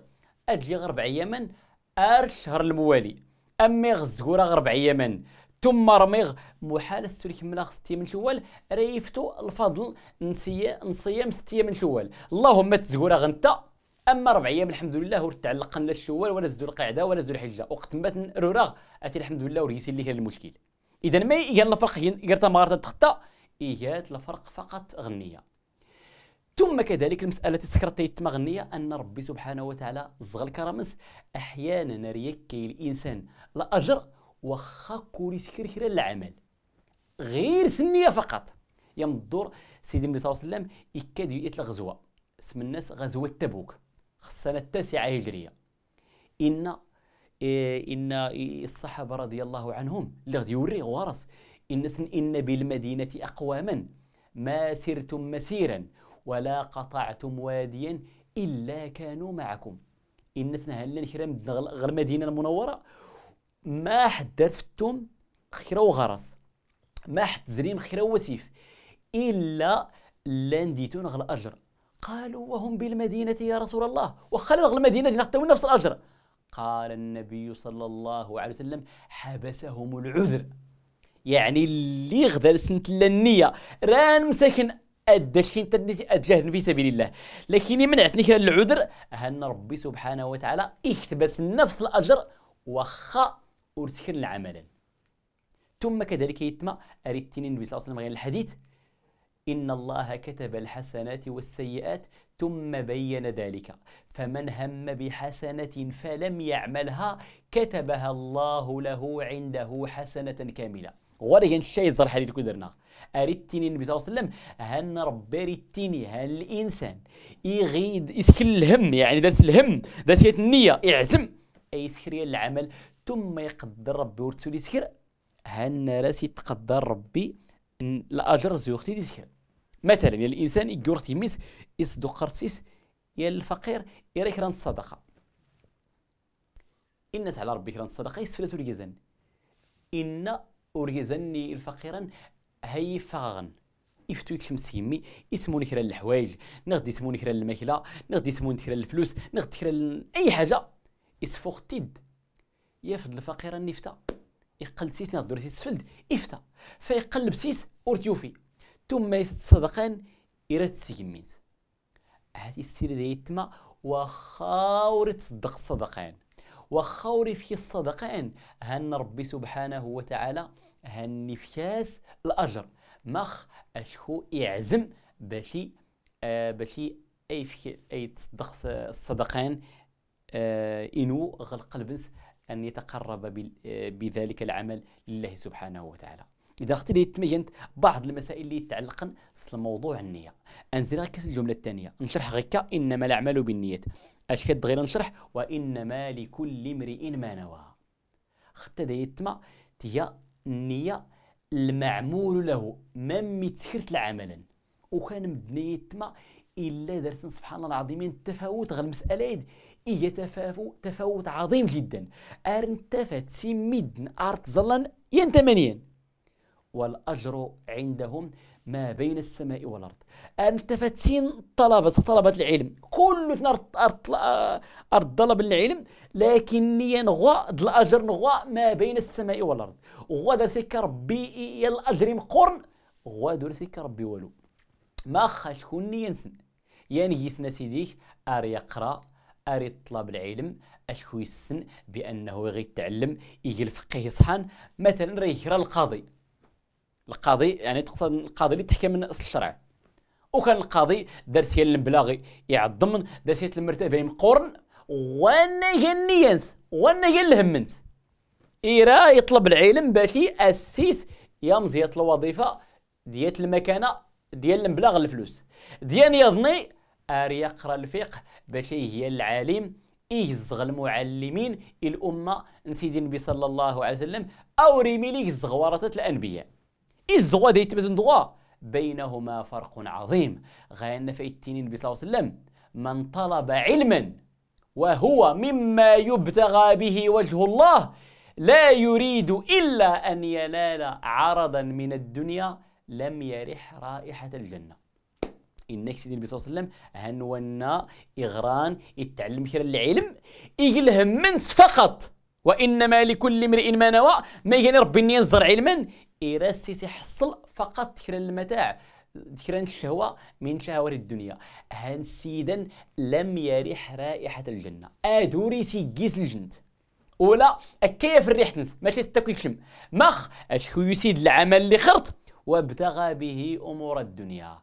اجي غرب أيام ار الشهر الموالي امي غزكورة غرب أيام ثم رميغ محال السلك ملاخ ستي من الاول ريفتو الفضل نسيه نصيام ستيه من الاول اللهم تزهورا غنتا اما ربع ايام الحمد لله ور تعلق لا الشوال ولا زدو القاعده ولا زدو الحجه وقت ما روراغ اتي الحمد لله ور اللي كان المشكل اذا ما هي الفرق غير تمارت تخطا هي الفرق فقط غنيه ثم كذلك المسألة تسكر تيتما غنية أن ربي سبحانه وتعالى زغل كرمس أحيانا ريكي الإنسان لا واخا كوريس كير خير العمل غير سنيه فقط من الدور سيدي النبي صلى الله عليه وسلم يكاد يؤيت الغزوه اسم الناس غزوه تبوك السنه التاسعه هجريه ان إيه ان الصحابه رضي الله عنهم اللي غادي يوري غوارص ان ان بالمدينه اقواما ما سرتم مسيرا ولا قطعتم واديا الا كانوا معكم ان سنها لنا غير المدينه المنوره ما حدثتم خيرا وغرس ما حد زريم خيرا وسيف الا لانديتون غل الاجر قالوا وهم بالمدينه يا رسول الله وخلوا غل المدينه نعطيو نفس الاجر قال النبي صلى الله عليه وسلم حبسهم العذر يعني اللي غدا سنت النيه ران مساكن الدشين تنسي الجهل في سبيل الله لكن منعتني كان العذر هن ربي سبحانه وتعالى اكتبس نفس الاجر وخا أرتكرن عملا ثم كذلك يتم أريتين النبي صلى الله عليه وسلم غير الحديث إن الله كتب الحسنات والسيئات ثم بين ذلك فمن هم بحسنة فلم يعملها كتبها الله له عنده حسنة كاملة غوري الشيء يزر حديث كدرنا أريتيني النبي صلى الله عليه وسلم هن ربي ريتيني هن الإنسان يغيد يسكن الهم يعني درس الهم درس النية يعزم يسكر العمل ثم يقدر ربي ورثو لي سكر هان راسي تقدر ربي الاجر زيوختي لي سكر مثلا يا الانسان يجور تيميس يصدق قرتيس يا الفقير يريك ران الصدقه ان على ربي كران الصدقه يسفلت الجزن ان ورجزني الفقيرا هي فاغن يفتو يتلمس سيمي يسموني كرا الحوايج نغدي يسموني كرا الماكله نغدي يسموني كرا الفلوس نغدي كرا اي حاجه يسفوغ تيد يفد الفقير النفتة يقلب سيس نهضر سيس فلد إفتى فيقلب سيس أورتيوفي ثم يتصدقان إرات سيميز هاتي السيرة ديال يتما وخاوري تصدق الصدقان وخاوري في الصدقان هن ربي سبحانه وتعالى هن فياس الأجر مخ أشكو يعزم باشي آه باشي أي في أي تصدق الصدقان آه إنو غلق البنس أن يتقرب آه، بذلك العمل لله سبحانه وتعالى إذا اختي تمينت بعض المسائل اللي يتعلقن موضوع النية أنزل كاس الجملة الثانية نشرح غير إنما الأعمال بالنيات أش كد غير نشرح وإنما لكل امرئ ما نوى ختا دايتما تيا النية المعمول له ما متخرت العمل وكان تما إلا درت سبحان الله العظيم التفاوت غير المسألة هي تفاوت تفاوت عظيم جدا أرنتفت سميد أرتزلن ينتمنيا والأجر عندهم ما بين السماء والأرض أرنتفت سين طلبة طلبة العلم كل أرض طلب العلم لكني نغوا الأجر نغوا ما بين السماء والأرض غدا سيك ربي الأجر مقرن غدا سيك ربي والو ما خاش كوني ينسن يعني جيسنا سيديك أر يقرأ أري طلاب العلم أشكو يسن بأنه غيتعلم يجي الفقه يصحان مثلا راه يكره القاضي القاضي يعني تقصد القاضي اللي تحكم من أصل الشرع وكان القاضي دارت هي البلاغي يعظمن دارت هي المرتبه مقورن وانا النيانس وانا جلهمنس إيرا يطلب العلم باش ياسيس يا مزيات الوظيفه ديال المكانه ديال المبلغ الفلوس ديال يظني ار يقرا الفقه باش إيه هي العالم إيه يزغ المعلمين إيه الامه نسيدي النبي صلى الله عليه وسلم او ريميليك يزغ الانبياء الزغوا دي تبزن دغوا بينهما فرق عظيم غاينا في التنين النبي صلى الله عليه وسلم من طلب علما وهو مما يبتغى به وجه الله لا يريد إلا أن ينال عرضا من الدنيا لم يرح رائحة الجنة انك سيدي النبي صلى الله عليه وسلم هنونا اغران يتعلم خير العلم يقلهم منس فقط وانما لكل امرئ ما نوى ما يجي ربي اني ينزر علما يراسي يحصل فقط خير المتاع ذكرا الشهوة من شهوات الدنيا هان سيدا لم يريح رائحة الجنة ادوري جيس الجنت ولا كيف الريح تنس ماشي ستاكو يكشم مخ اشكو يسيد العمل اللي خرط وابتغى به امور الدنيا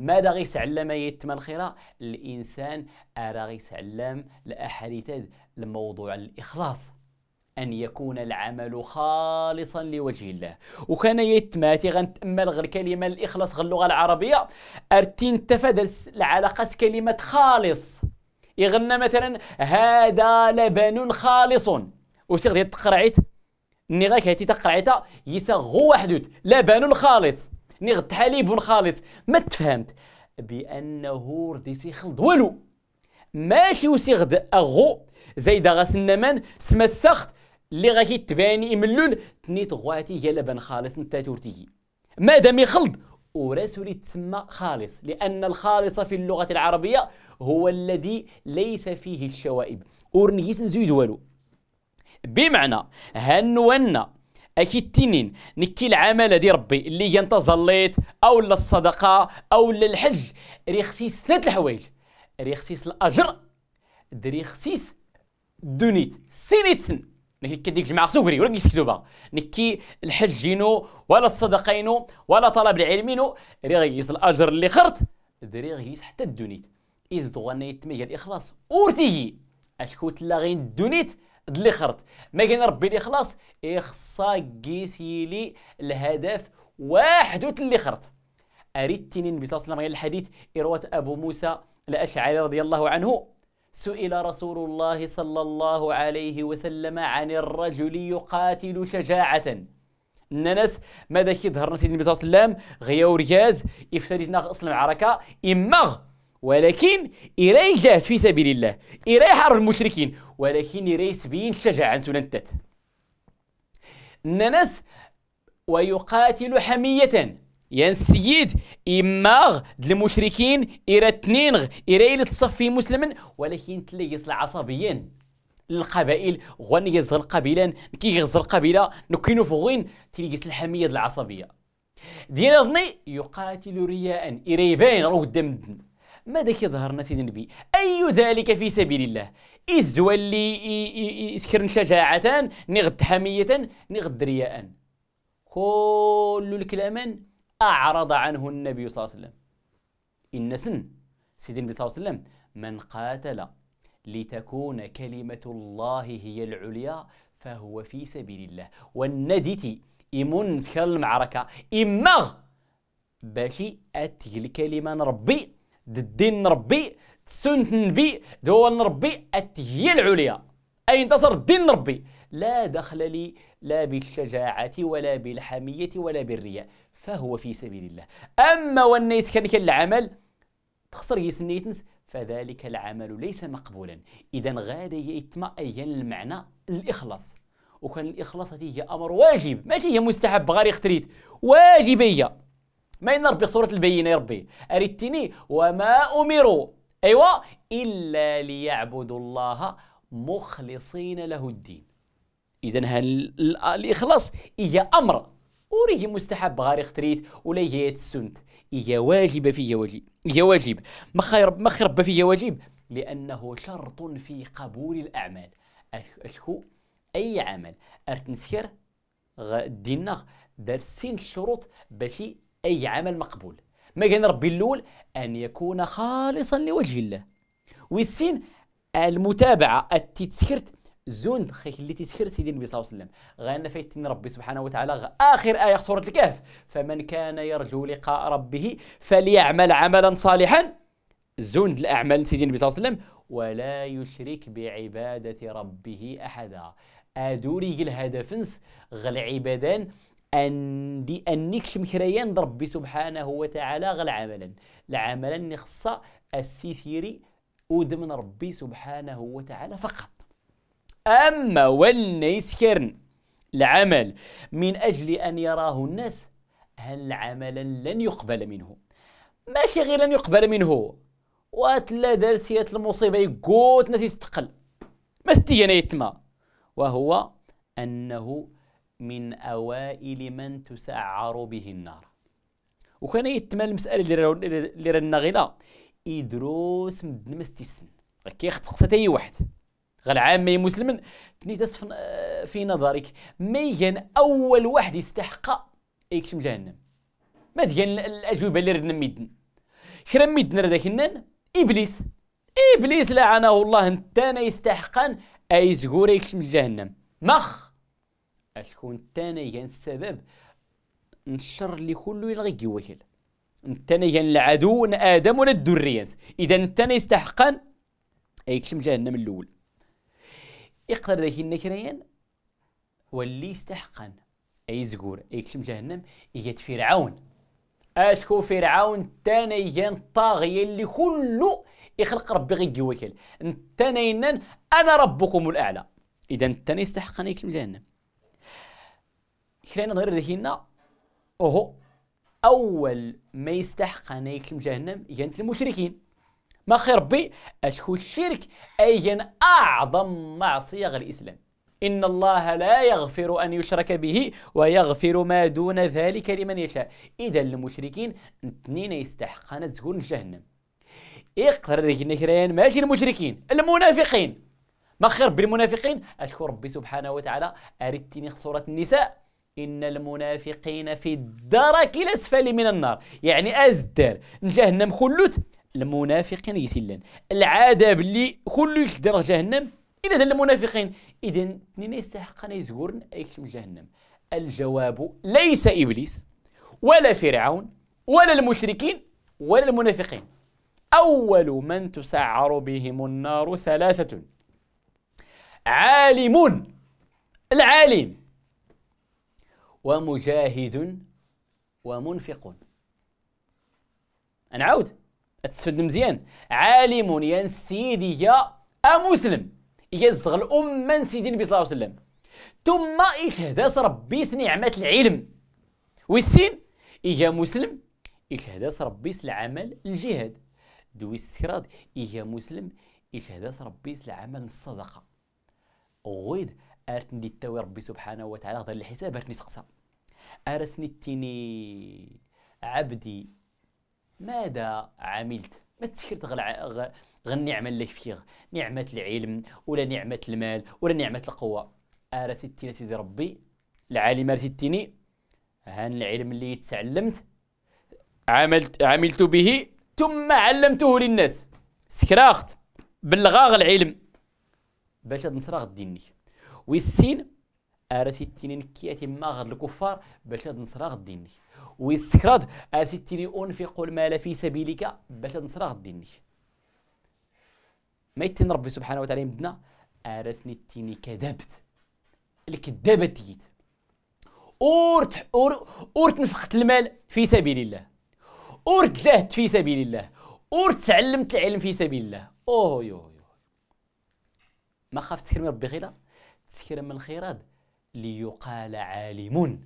ماذا غيتعلم يتم الخيرة الإنسان أرى غيتعلم الأحاديث الموضوع الإخلاص أن يكون العمل خالصا لوجه الله وكان يتماتي غنتأمل غير كلمة الإخلاص غير اللغة العربية أرتين تفاد العلاقة كلمة خالص يغنى مثلا هذا لبن خالص وسيغ تقرعت تقرعيت ني غا كيتي تقرعيتا يسا غو وحدود لبن خالص نغد حليب خالص ما تفهمت بانه رديتي خلد والو ماشي وسي غد اغو زايدة غاسنمان سما السخت اللي غاكي تباني يملول تنيت غواتي هي لبن خالص نتا تورتيكي مادام يخلد وراسولي تسمى خالص لأن الخالص في اللغة العربية هو الذي ليس فيه الشوائب ورنيس نزيد والو بمعنى هنونا اكيد تنين نكي العمل دي ربي اللي هي انت ظليت او الصدقه او الحج ري ثلاث الحوايج ريخسيس الاجر دري دونيت سينيت سن نكي كديك جماعه سوغري ولا كيسكتوبا نكي الحجينو ولا الصدقينو ولا طلب العلمينو ري الاجر اللي خرت دري حتى الدونيت إذ دغنا يتميه الإخلاص أورتيجي أشكوت لا غين دونيت اللي خرط ما كاين ربي اللي خلاص يخصا كيسيلي الهدف واحد اللي خرط اريد النبي صلى الله عليه وسلم الحديث إروة أبو موسى الأشعري رضي الله عنه سئل رسول الله صلى الله عليه وسلم عن الرجل يقاتل شجاعة الناس ماذا كي ظهرنا سيدنا النبي صلى الله عليه وسلم غياو رياز افتريتنا اصلا المعركة امغ ولكن إريجات جاهد في سبيل الله إليه حر المشركين ولكن ريس بين شجاعا سننتت ننس ويقاتل حمية يان السيد إماغ المشركين إرى تنينغ إرى يتصفي مسلما ولكن تليس يصل عصبيا القبائل غن يزغ القبيلة كي يغزر القبيلة نكينو فغين تليس الحمية العصبية ديال ظني يقاتل رياء إرى روه راه قدام ماذا لنا سيدي النبي اي ذلك في سبيل الله ازدوى اللي يسكرن شجاعه نغد حميه نغد رياء كل الكلام اعرض عنه النبي صلى الله عليه وسلم ان سن سيدي النبي صلى الله عليه وسلم من قاتل لتكون كلمه الله هي العليا فهو في سبيل الله والندتي إمون سكر المعركة إما باشي أتي الكلمة ربي الدين نربي تسنت نبي دو نربي هي العليا أي انتصر الدين نربي لا دخل لي لا بالشجاعة ولا بالحمية ولا بالرياء فهو في سبيل الله أما والنيس كان العمل تخسر يسنيتنس فذلك العمل ليس مقبولا إذا غادي يتما المعنى الإخلاص وكان الإخلاص هي أمر واجب ماشي هي مستحب غير اختريت واجبية ما ينربي صورة البينة ربي أريتني وما أمروا أيوة إلا ليعبدوا الله مخلصين له الدين إذا هل الإخلاص هي أمر وريه مستحب غير اختريت ولا هي السنت هي واجب في واجب هي واجب ما خير ما خير في واجب لأنه شرط في قبول الأعمال أشكو أي عمل أرتنسير ديننا دارسين الشروط باش أي عمل مقبول ما كان ربي الأول أن يكون خالصا لوجه الله والسين المتابعة التتسكرت زون خيك اللي تسكر سيدي النبي صلى الله عليه وسلم غانا فايتن ربي سبحانه وتعالى اخر ايه في سوره الكهف فمن كان يرجو لقاء ربه فليعمل عملا صالحا زون الاعمال سيدي النبي صلى الله عليه وسلم ولا يشرك بعباده ربه احدا ادوري الهدف غل عبادان ان دي انيكش مكريان ربي سبحانه وتعالى غل عملا العمل اللي السيسيري ود من ربي سبحانه وتعالى فقط اما ون يسكرن العمل من اجل ان يراه الناس هل عملا لن يقبل منه ماشي غير لن يقبل منه واتلا دارسيات المصيبه يقوت ناس يستقل ما استيانا يتما وهو انه من أوائل من تسعر به النار وكان يتمال المسألة اللي رنا غيلا إدروس مدن ما استسن كيختص حتى واحد غالعامة مسلم تنيتاس آه، في نظرك ميان أول واحد يستحق يكشم جهنم ما ديال الأجوبة اللي ردنا ميدن كرا ميدن رداك كنان إبليس إبليس لعنه الله نتانا يستحقن أي زغور يكشم جهنم مخ الكون تاني كان السبب نشر اللي كله يلغي وكل تاني كان العدو ادم ولا الدريانس اذا نتانا يستحقان يكشم جهنم الاول يقدر ذاك النكريان هو اللي يستحقان اي زقور ايكشم جهنم هي فرعون اشكو فرعون تاني كان طاغيه اللي كله يخلق ربي غير وكل تاني انا ربكم الاعلى اذا نتانا يستحقان يكشم جهنم كرينا نغير ذهينا اوهو اول ما يستحق ان يكلم جهنم يانت المشركين ما خير بي اشكو الشرك اي اعظم معصيه غير الاسلام ان الله لا يغفر ان يشرك به ويغفر ما دون ذلك لمن يشاء اذا المشركين اثنين يستحقون زهور جهنم يقدر ذيك النكريان ماشي المشركين المنافقين ما خير بالمنافقين اشكو ربي سبحانه وتعالى اردتني خسورة النساء إن المنافقين في الدرك الأسفل من النار يعني أزدر جهنم خلوت المنافقين يسلن العذاب اللي خلوش در جهنم إلى ذا المنافقين إذا اثنين يستحقنا يزورن يكتم جهنم الجواب ليس إبليس ولا فرعون ولا المشركين ولا المنافقين أول من تسعر بهم النار ثلاثة عالم العالم ومجاهد ومنفق نعاود تستفد مزيان عالم يا سيدي يا مسلم يزغ الأمة سيدي النبي صلى الله عليه وسلم ثم يشهد ربي نعمة العلم ويسين إيا مسلم يشهد ربي العمل الجهاد دوي السكراد إيا مسلم يشهد ربي العمل الصدقة غويد ارتني التوي ربي سبحانه وتعالى غدر الحساب ارتني سقسا ارسني التيني عبدي ماذا عملت ما تسكرت غل غنعمة اللي فيه نعمة العلم ولا نعمة المال ولا نعمة القوة أرى ستين سيدي ربي العالم ستيني هان العلم اللي تعلمت عملت عملت به ثم علمته للناس سكراخت بلغاغ العلم باش هاد النصرة غديني ويسين ارسي تينين ما غير الكفار باش هاد نصراغ ديني ويسكراد ارسي تيني انفق المال في سبيلك باش هاد نصراغ ديني ما يتين ربي سبحانه وتعالى يمدنا ارسني تيني كذبت الكذابه ديت اورت اور اورت نفقت المال في سبيل الله اورت جاهدت في سبيل الله اورت تعلمت العلم في سبيل الله اوه يو يو ما خافت تكرمي ربي غيره تسكر من الخيرات ليقال عالم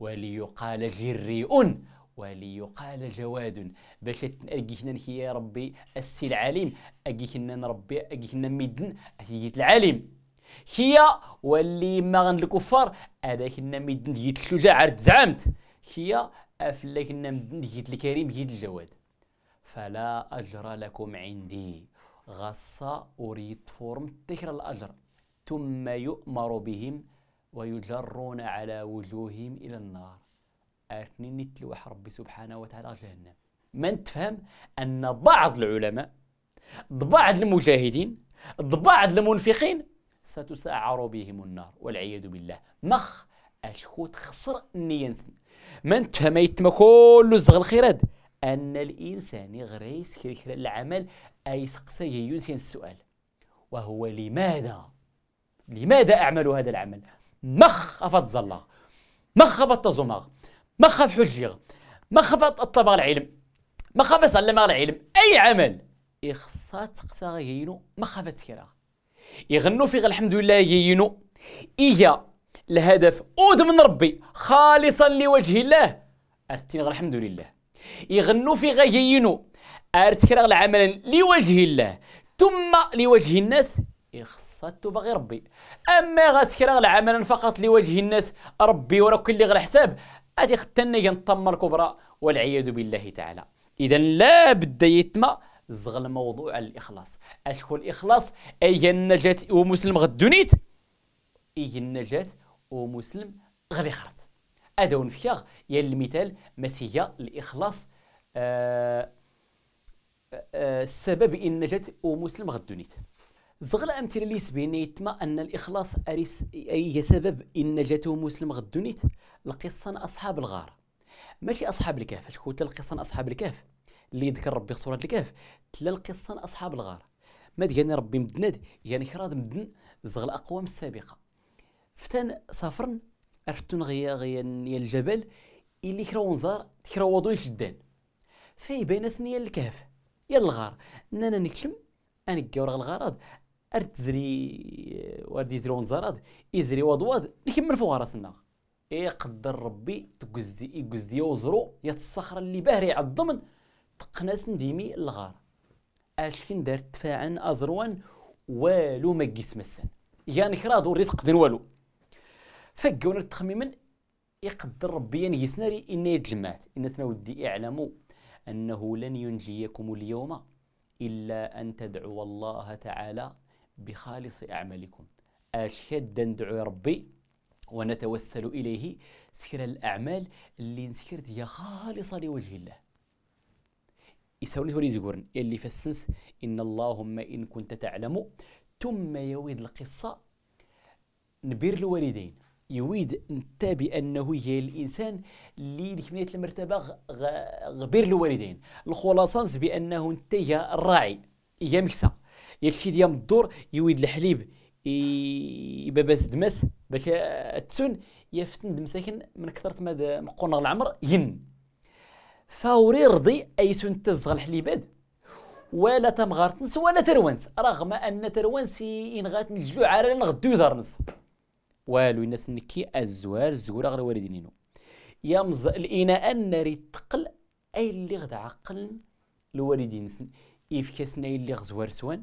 وليقال جريء وليقال جواد باش تنقيشنا يا ربي السي العليم اجيكنا ربي اجيكنا ميدن اجيت العليم هي واللي ما الكفار اذاكنا ميدن جيت الشجاع تزعمت هي افلاكنا ميدن جيت الكريم جيت الجواد فلا اجر لكم عندي غصة اريد فورم تكر الاجر ثم يؤمر بهم ويجرون على وجوههم إلى النار اثنين نتلوح ربي سبحانه وتعالى جهنم من تفهم أن بعض العلماء بعض المجاهدين بعض المنفقين ستسعر بهم النار والعياذ بالله مخ أشخوت خسر النية نسن من تفهم يتم كل زغ الخيرات أن الإنسان غريس العمل أي سقسي يوسين السؤال وهو لماذا لماذا أعمل هذا العمل مخفت زلاغ مخفت تزماغ مخف حجيغ مخفت الطبغ العلم مخفت زلماغ العلم أي عمل إخصات تقساغ يينو مخفت كراغ يغنو في الحمد لله يينو إيا الهدف أود من ربي خالصا لوجه الله أرتين الحمد لله يغنو في غيينو أرتكرا العمل لوجه الله ثم لوجه الناس يخصت التوبه ربي اما غاسكرا العمل فقط لوجه الناس ربي ورا كل غير حساب اتي ختنا ينطم الكبرى والعياذ بالله تعالى اذا لا بد يتم زغل موضوع الاخلاص اشكو الاخلاص اي النجاه ومسلم غدونيت اي النجاه ومسلم غلي خرط ادو فيغ يا يعني المثال مسيا الاخلاص آه آه, آه، سبب النجاه ومسلم غدونيت زغل أمثلة اللي سبين يتما أن الإخلاص أريس أي سبب إن نجاته مسلم غدونيت القصة أصحاب الغار ماشي أصحاب الكهف شكون تلا القصة أصحاب الكهف اللي يذكر ربي في سورة الكهف تلا القصة أصحاب الغار ما ديالنا يعني ربي مدند يعني كراد مدن زغل أقوام السابقة فتان سافرن عرفتون غيا غيا الجبل اللي كراو نزار تكراوضو يشدان فاي بيناتني الكهف يا الغار نانا نكلم انا راه الغرض زري وردي زري ونزراد يزري وضواد نكمل فوق راسنا يقدر ربي تقزي يقزي وزرو يا الصخره اللي باهري على الضمن تقناس نديمي الغار اشكن دار تفاعن ازروان والو ما كيس مسن يعني خراد دور دين والو فكونا تخميما يقدر ربي ينجسنا ري ان يتجمعت ان ودي اعلموا انه لن ينجيكم اليوم الا ان تدعوا الله تعالى بخالص أعمالكم أشهد ندعو ربي ونتوسل إليه سكر الأعمال اللي نسكر هي خالصة لوجه الله يسولي توري زقورن اللي فسنس إن اللهم إن كنت تعلم ثم يويد القصة نبير الوالدين يويد انت بانه هي الانسان اللي لكميه المرتبه غبير الوالدين الخلاصه بانه انت يا الراعي يا مكسه يا الشي ديال الدور يويد الحليب يباباس دماس باش تسون يا فتن دمساكن من كثرة ما مقونا العمر ين فوري رضي اي سون تزغ الحليبات ولا تمغارتنس ولا تروانس رغم ان تروانس ينغات الجوع على نغدو دارنس والو الناس نكي الزوار الزوار غير والدينينو يمز الاناء الناري تقل اي اللي غدا عقل الوالدين يفكاسنا اللي غزوار سوان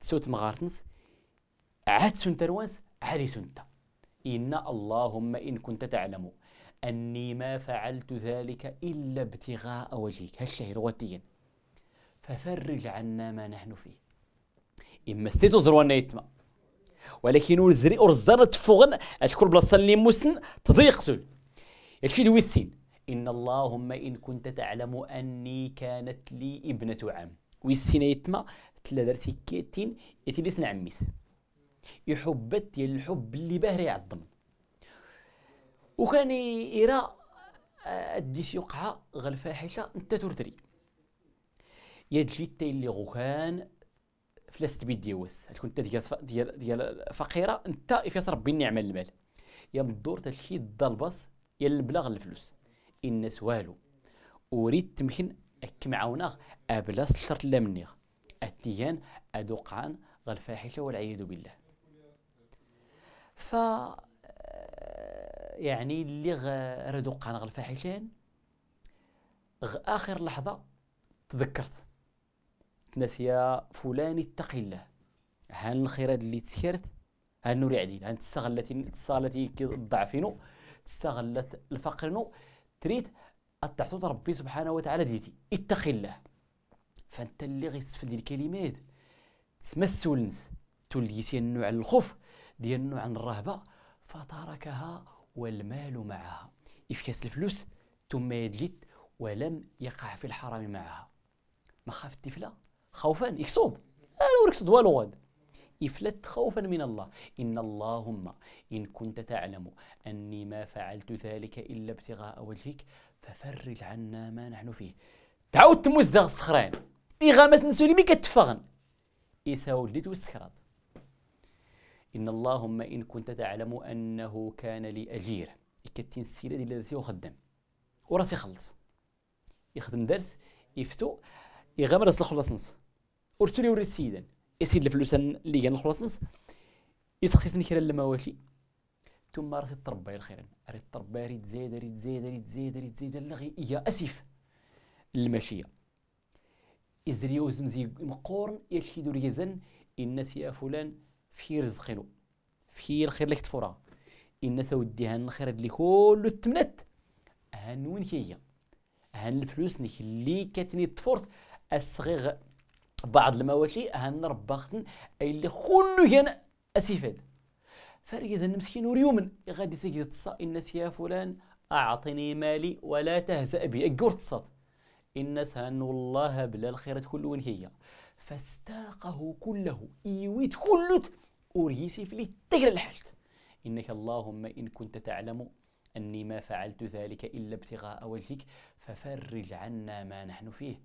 سوت مغارتنس عاد سنت روانس عاري سنت إن اللهم إن كنت تعلم أني ما فعلت ذلك إلا ابتغاء وجهك هالشيء غتيا ففرج عنا ما نحن فيه إما سيتو زروانا يتما ولكن ورزري ورزدار تفغن أشكر بلاصة اللي مسن تضيق سول هادشي ويسين إن اللهم إن كنت تعلم أني كانت لي ابنة عم ويسين يتما تلا درتي كيتين يتيليس نعميس يحبت ديال الحب اللي باهر يعظم وكان يرى الديس آه، يقع غالفاحشه انت ترتري يجي تا اللي غوكان فلست بيد ديوس تكون انت ديال ديال ديال فقيره انت يفيس ربي عمل المال يا مدور تشي الضلبص يا البلاغ الفلوس الناس والو وريد تمكن اك معاوناغ ابلاس الشرط لا منيغ التيان أدقان الفاحشة والعياذ بالله ف آه، يعني اللي غ ردقان غير الفاحشان آخر لحظة تذكرت تنسي يا فلان اتق الله هان الخيرات اللي تسكرت هان نوري عديل هان تستغلت تستغلت ضعفينو تستغلت الفقرنو تريد التعصوت ربي سبحانه وتعالى ديتي اتق الله فانت اللي غيسفل ديال الكلمات تمثل السولنس تولي النوع الخوف ديال النوع عن الرهبه فتركها والمال معها افكاس الفلوس ثم يدلت ولم يقع في الحرام معها ما خاف الطفله خوفا يكسود انا وركسد والو افلت خوفا من الله ان اللهم ان كنت تعلم اني ما فعلت ذلك الا ابتغاء وجهك ففرج عنا ما نحن فيه تعود تموز داغ الصخران إغامس نسولي مي كتفغن إيسا ولدت توسكرات إن اللهم إن كنت تعلم أنه كان لي أجير كتين السيرة دي راسي وخدام وراسي خلص يخدم درس يفتو يغامر راس الخلاص نص ورسولي وري السيدان يسيد الفلوس اللي كان الخلاص نص نكرا لما واشي ثم راسي تربى الخير ريت تربى ريت زايد ريت زايد ريت زايد ريت زايد اللغي يا اسف الماشيه إزريو زمزي مقورن يلشي دور يزن إن يا فلان في رزقينو في الخير لك تفورا سودي هان الخير اللي كله تمنت وين هي هان الفلوس اللي كاتني تفورت أصغيغ بعض المواشي هان رباختن اي اللي كله هنا اسيفاد فريزا مسكين وريومن غادي تيجي تصا الناس يا فلان اعطني مالي ولا تهزأ بي اكور تصات إن سان الله بلا الخيرات وين هي فاستاقه كله إيويت كلت أرهيسي في تقر الحشد إنك اللهم إن كنت تعلم أني ما فعلت ذلك إلا ابتغاء وجهك ففرج عنا ما نحن فيه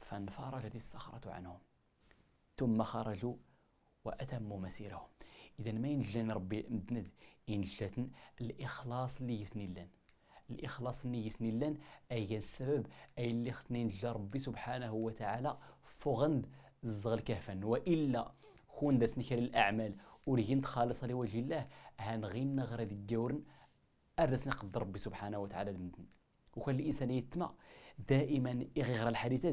فانفرجت الصخرة عنهم ثم خرجوا وأتموا مسيرهم إذا ما ينجلن ربي ندند ينجلتن الإخلاص اللي يثني لن الاخلاص النية نيلان اي السبب اي اللي خطني نجا ربي سبحانه وتعالى فغند الزغل كهفا والا خون داس نكر الاعمال وريين خالصه لوجه الله هان غير نغرى دي الجورن ارسني قدر ربي سبحانه وتعالى دمتن وكان الانسان يتما دائما يغير الحديث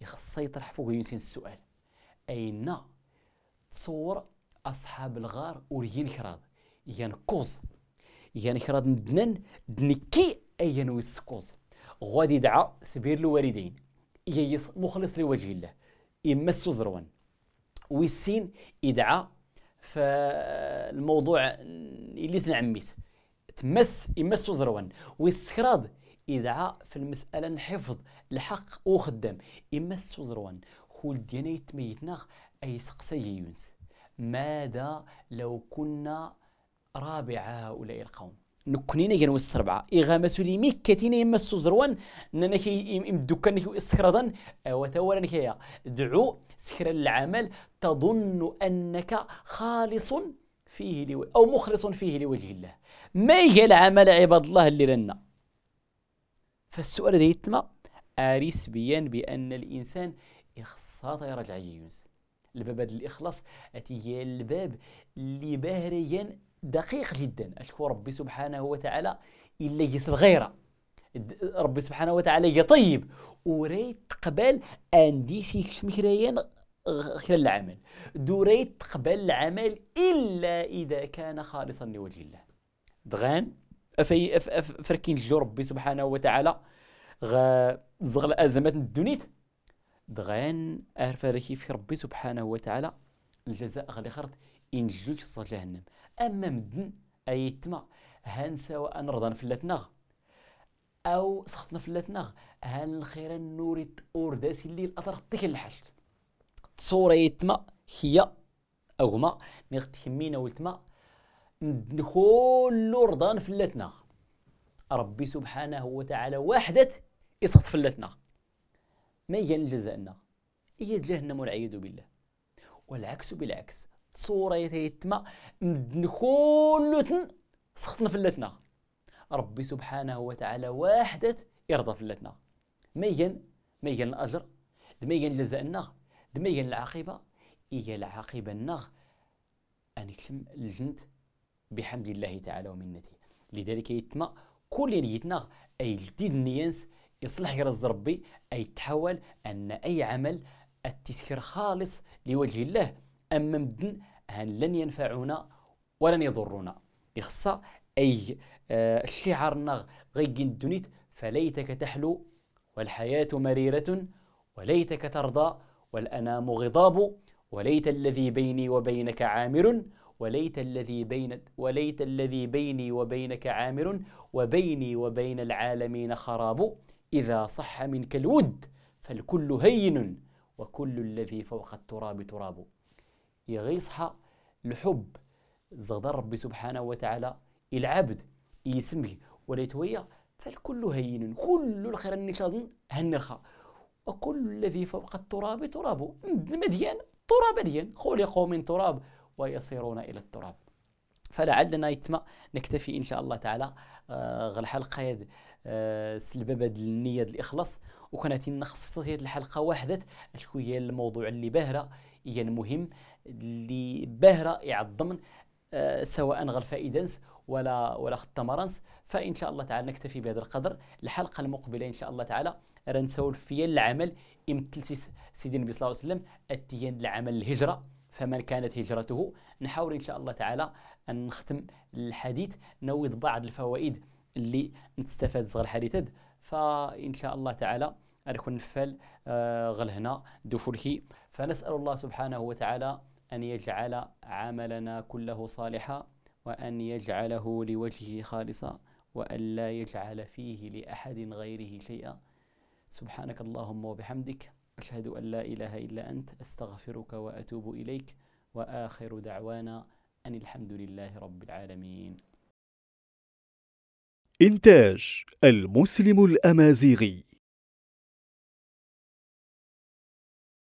يخص يطرح فوق ينسين السؤال اين تصور اصحاب الغار كراد ينقص يعني يعني خراد ندنان دنكي أي نويسكوز غادي يدعى سبير الوالدين ييس مخلص لوجه الله إما السوزروان ويسين يدعى فالموضوع اللي سنعميس تمس إما السوزروان ويسخراد يدعى في المسألة نحفظ الحق وخدام إما السوزروان خول ديانا يتميتنا أي سقسي يونس ماذا لو كنا رابع هؤلاء القوم نكنينا كان السربعة إغامسوا لي ميكتين يمسوا زروان نانك يمدوكان إسكرضا آه، وتورا كيا دعو سخر العمل تظن أنك خالص فيه لو أو مخلص فيه لوجه الله ما هي العمل عباد الله اللي رنا فالسؤال ذا يتم أريس بيان بأن الإنسان إخصاط يرجع يونس الباب الإخلاص أتي الباب اللي باهريا دقيق جدا اشكو ربي سبحانه وتعالى الا يس الغيره ربي سبحانه وتعالى طيب وريت تقبل ان انديسي كشمكريان خلال العمل دوريت تقبل العمل الا اذا كان خالصا لوجه الله دغان افي أف أف فركين جو ربي سبحانه وتعالى غ زغل ازمات الدنيت دغان ارفركي في ربي سبحانه وتعالى الجزاء غلي خرط إن جوج جهنم اما مدن اي تما هان سواء رضان فلاتناغ او سخطنا فلاتناغ هان الخير نوريت اورداسي الليل اطرق تيك الحشد تصور أيتما هي ما نغت يمينا ولتما مدن كل رضان فلاتناغ ربي سبحانه وتعالى وحدت يسخط فلاتنا ما هي الجزاء هي جهنم والعياذ بالله والعكس بالعكس صوره يتيتما مدن تن سخطنا فلتنا ربي سبحانه وتعالى واحدة يرضى فلتنا ميا ميا الأجر دميا جزاء النغ دميا العاقبة إيا العاقبة النغ أن يكلم الجند بحمد الله تعالى ومنته لذلك يتم كل نيتنا أي جديد نيانس يصلح يرز ربي أي تحول أن أي عمل التسخير خالص لوجه الله أما مدن هن لن ينفعونا ولن يضرونا يخصى أي آه، الشعار نغ غيق الدنيت فليتك تحلو والحياة مريرة وليتك ترضى والأنام غضاب وليت الذي بيني وبينك عامر وليت الذي بين وليت الذي بيني وبينك عامر وبيني وبين العالمين خراب إذا صح منك الود فالكل هين وكل الذي فوق التراب تراب يغيصحى الحب زغدر ربي سبحانه وتعالى العبد يسمي وليت هي فالكل هين كل الخير النشاط هنرخى وكل الذي فوق التراب تراب مديان تراب ديان خلقوا من تراب ويصيرون الى التراب فلعلنا يتم نكتفي ان شاء الله تعالى آه غل حلقه آه سلبه النيه الاخلاص وكانت نخصص هذه الحلقه وحدت شويه الموضوع اللي باهره يعني مهم اللي باهره يعظمن الضمن آه، سواء غلفا ايدنس ولا ولا ختمرنس فان شاء الله تعالى نكتفي بهذا القدر الحلقه المقبله ان شاء الله تعالى راه في العمل امثل سيدي النبي صلى الله عليه وسلم اتيان العمل الهجره فمن كانت هجرته نحاول ان شاء الله تعالى ان نختم الحديث نوض بعض الفوائد اللي نستفاد صغر الحديث فان شاء الله تعالى غنكون نفال آه، غل هنا دفولكي فنسال الله سبحانه وتعالى أن يجعل عملنا كله صالحا وأن يجعله لوجهه خالصا وأن لا يجعل فيه لأحد غيره شيئا سبحانك اللهم وبحمدك أشهد أن لا إله إلا أنت أستغفرك وأتوب إليك وآخر دعوانا أن الحمد لله رب العالمين إنتاج المسلم الأمازيغي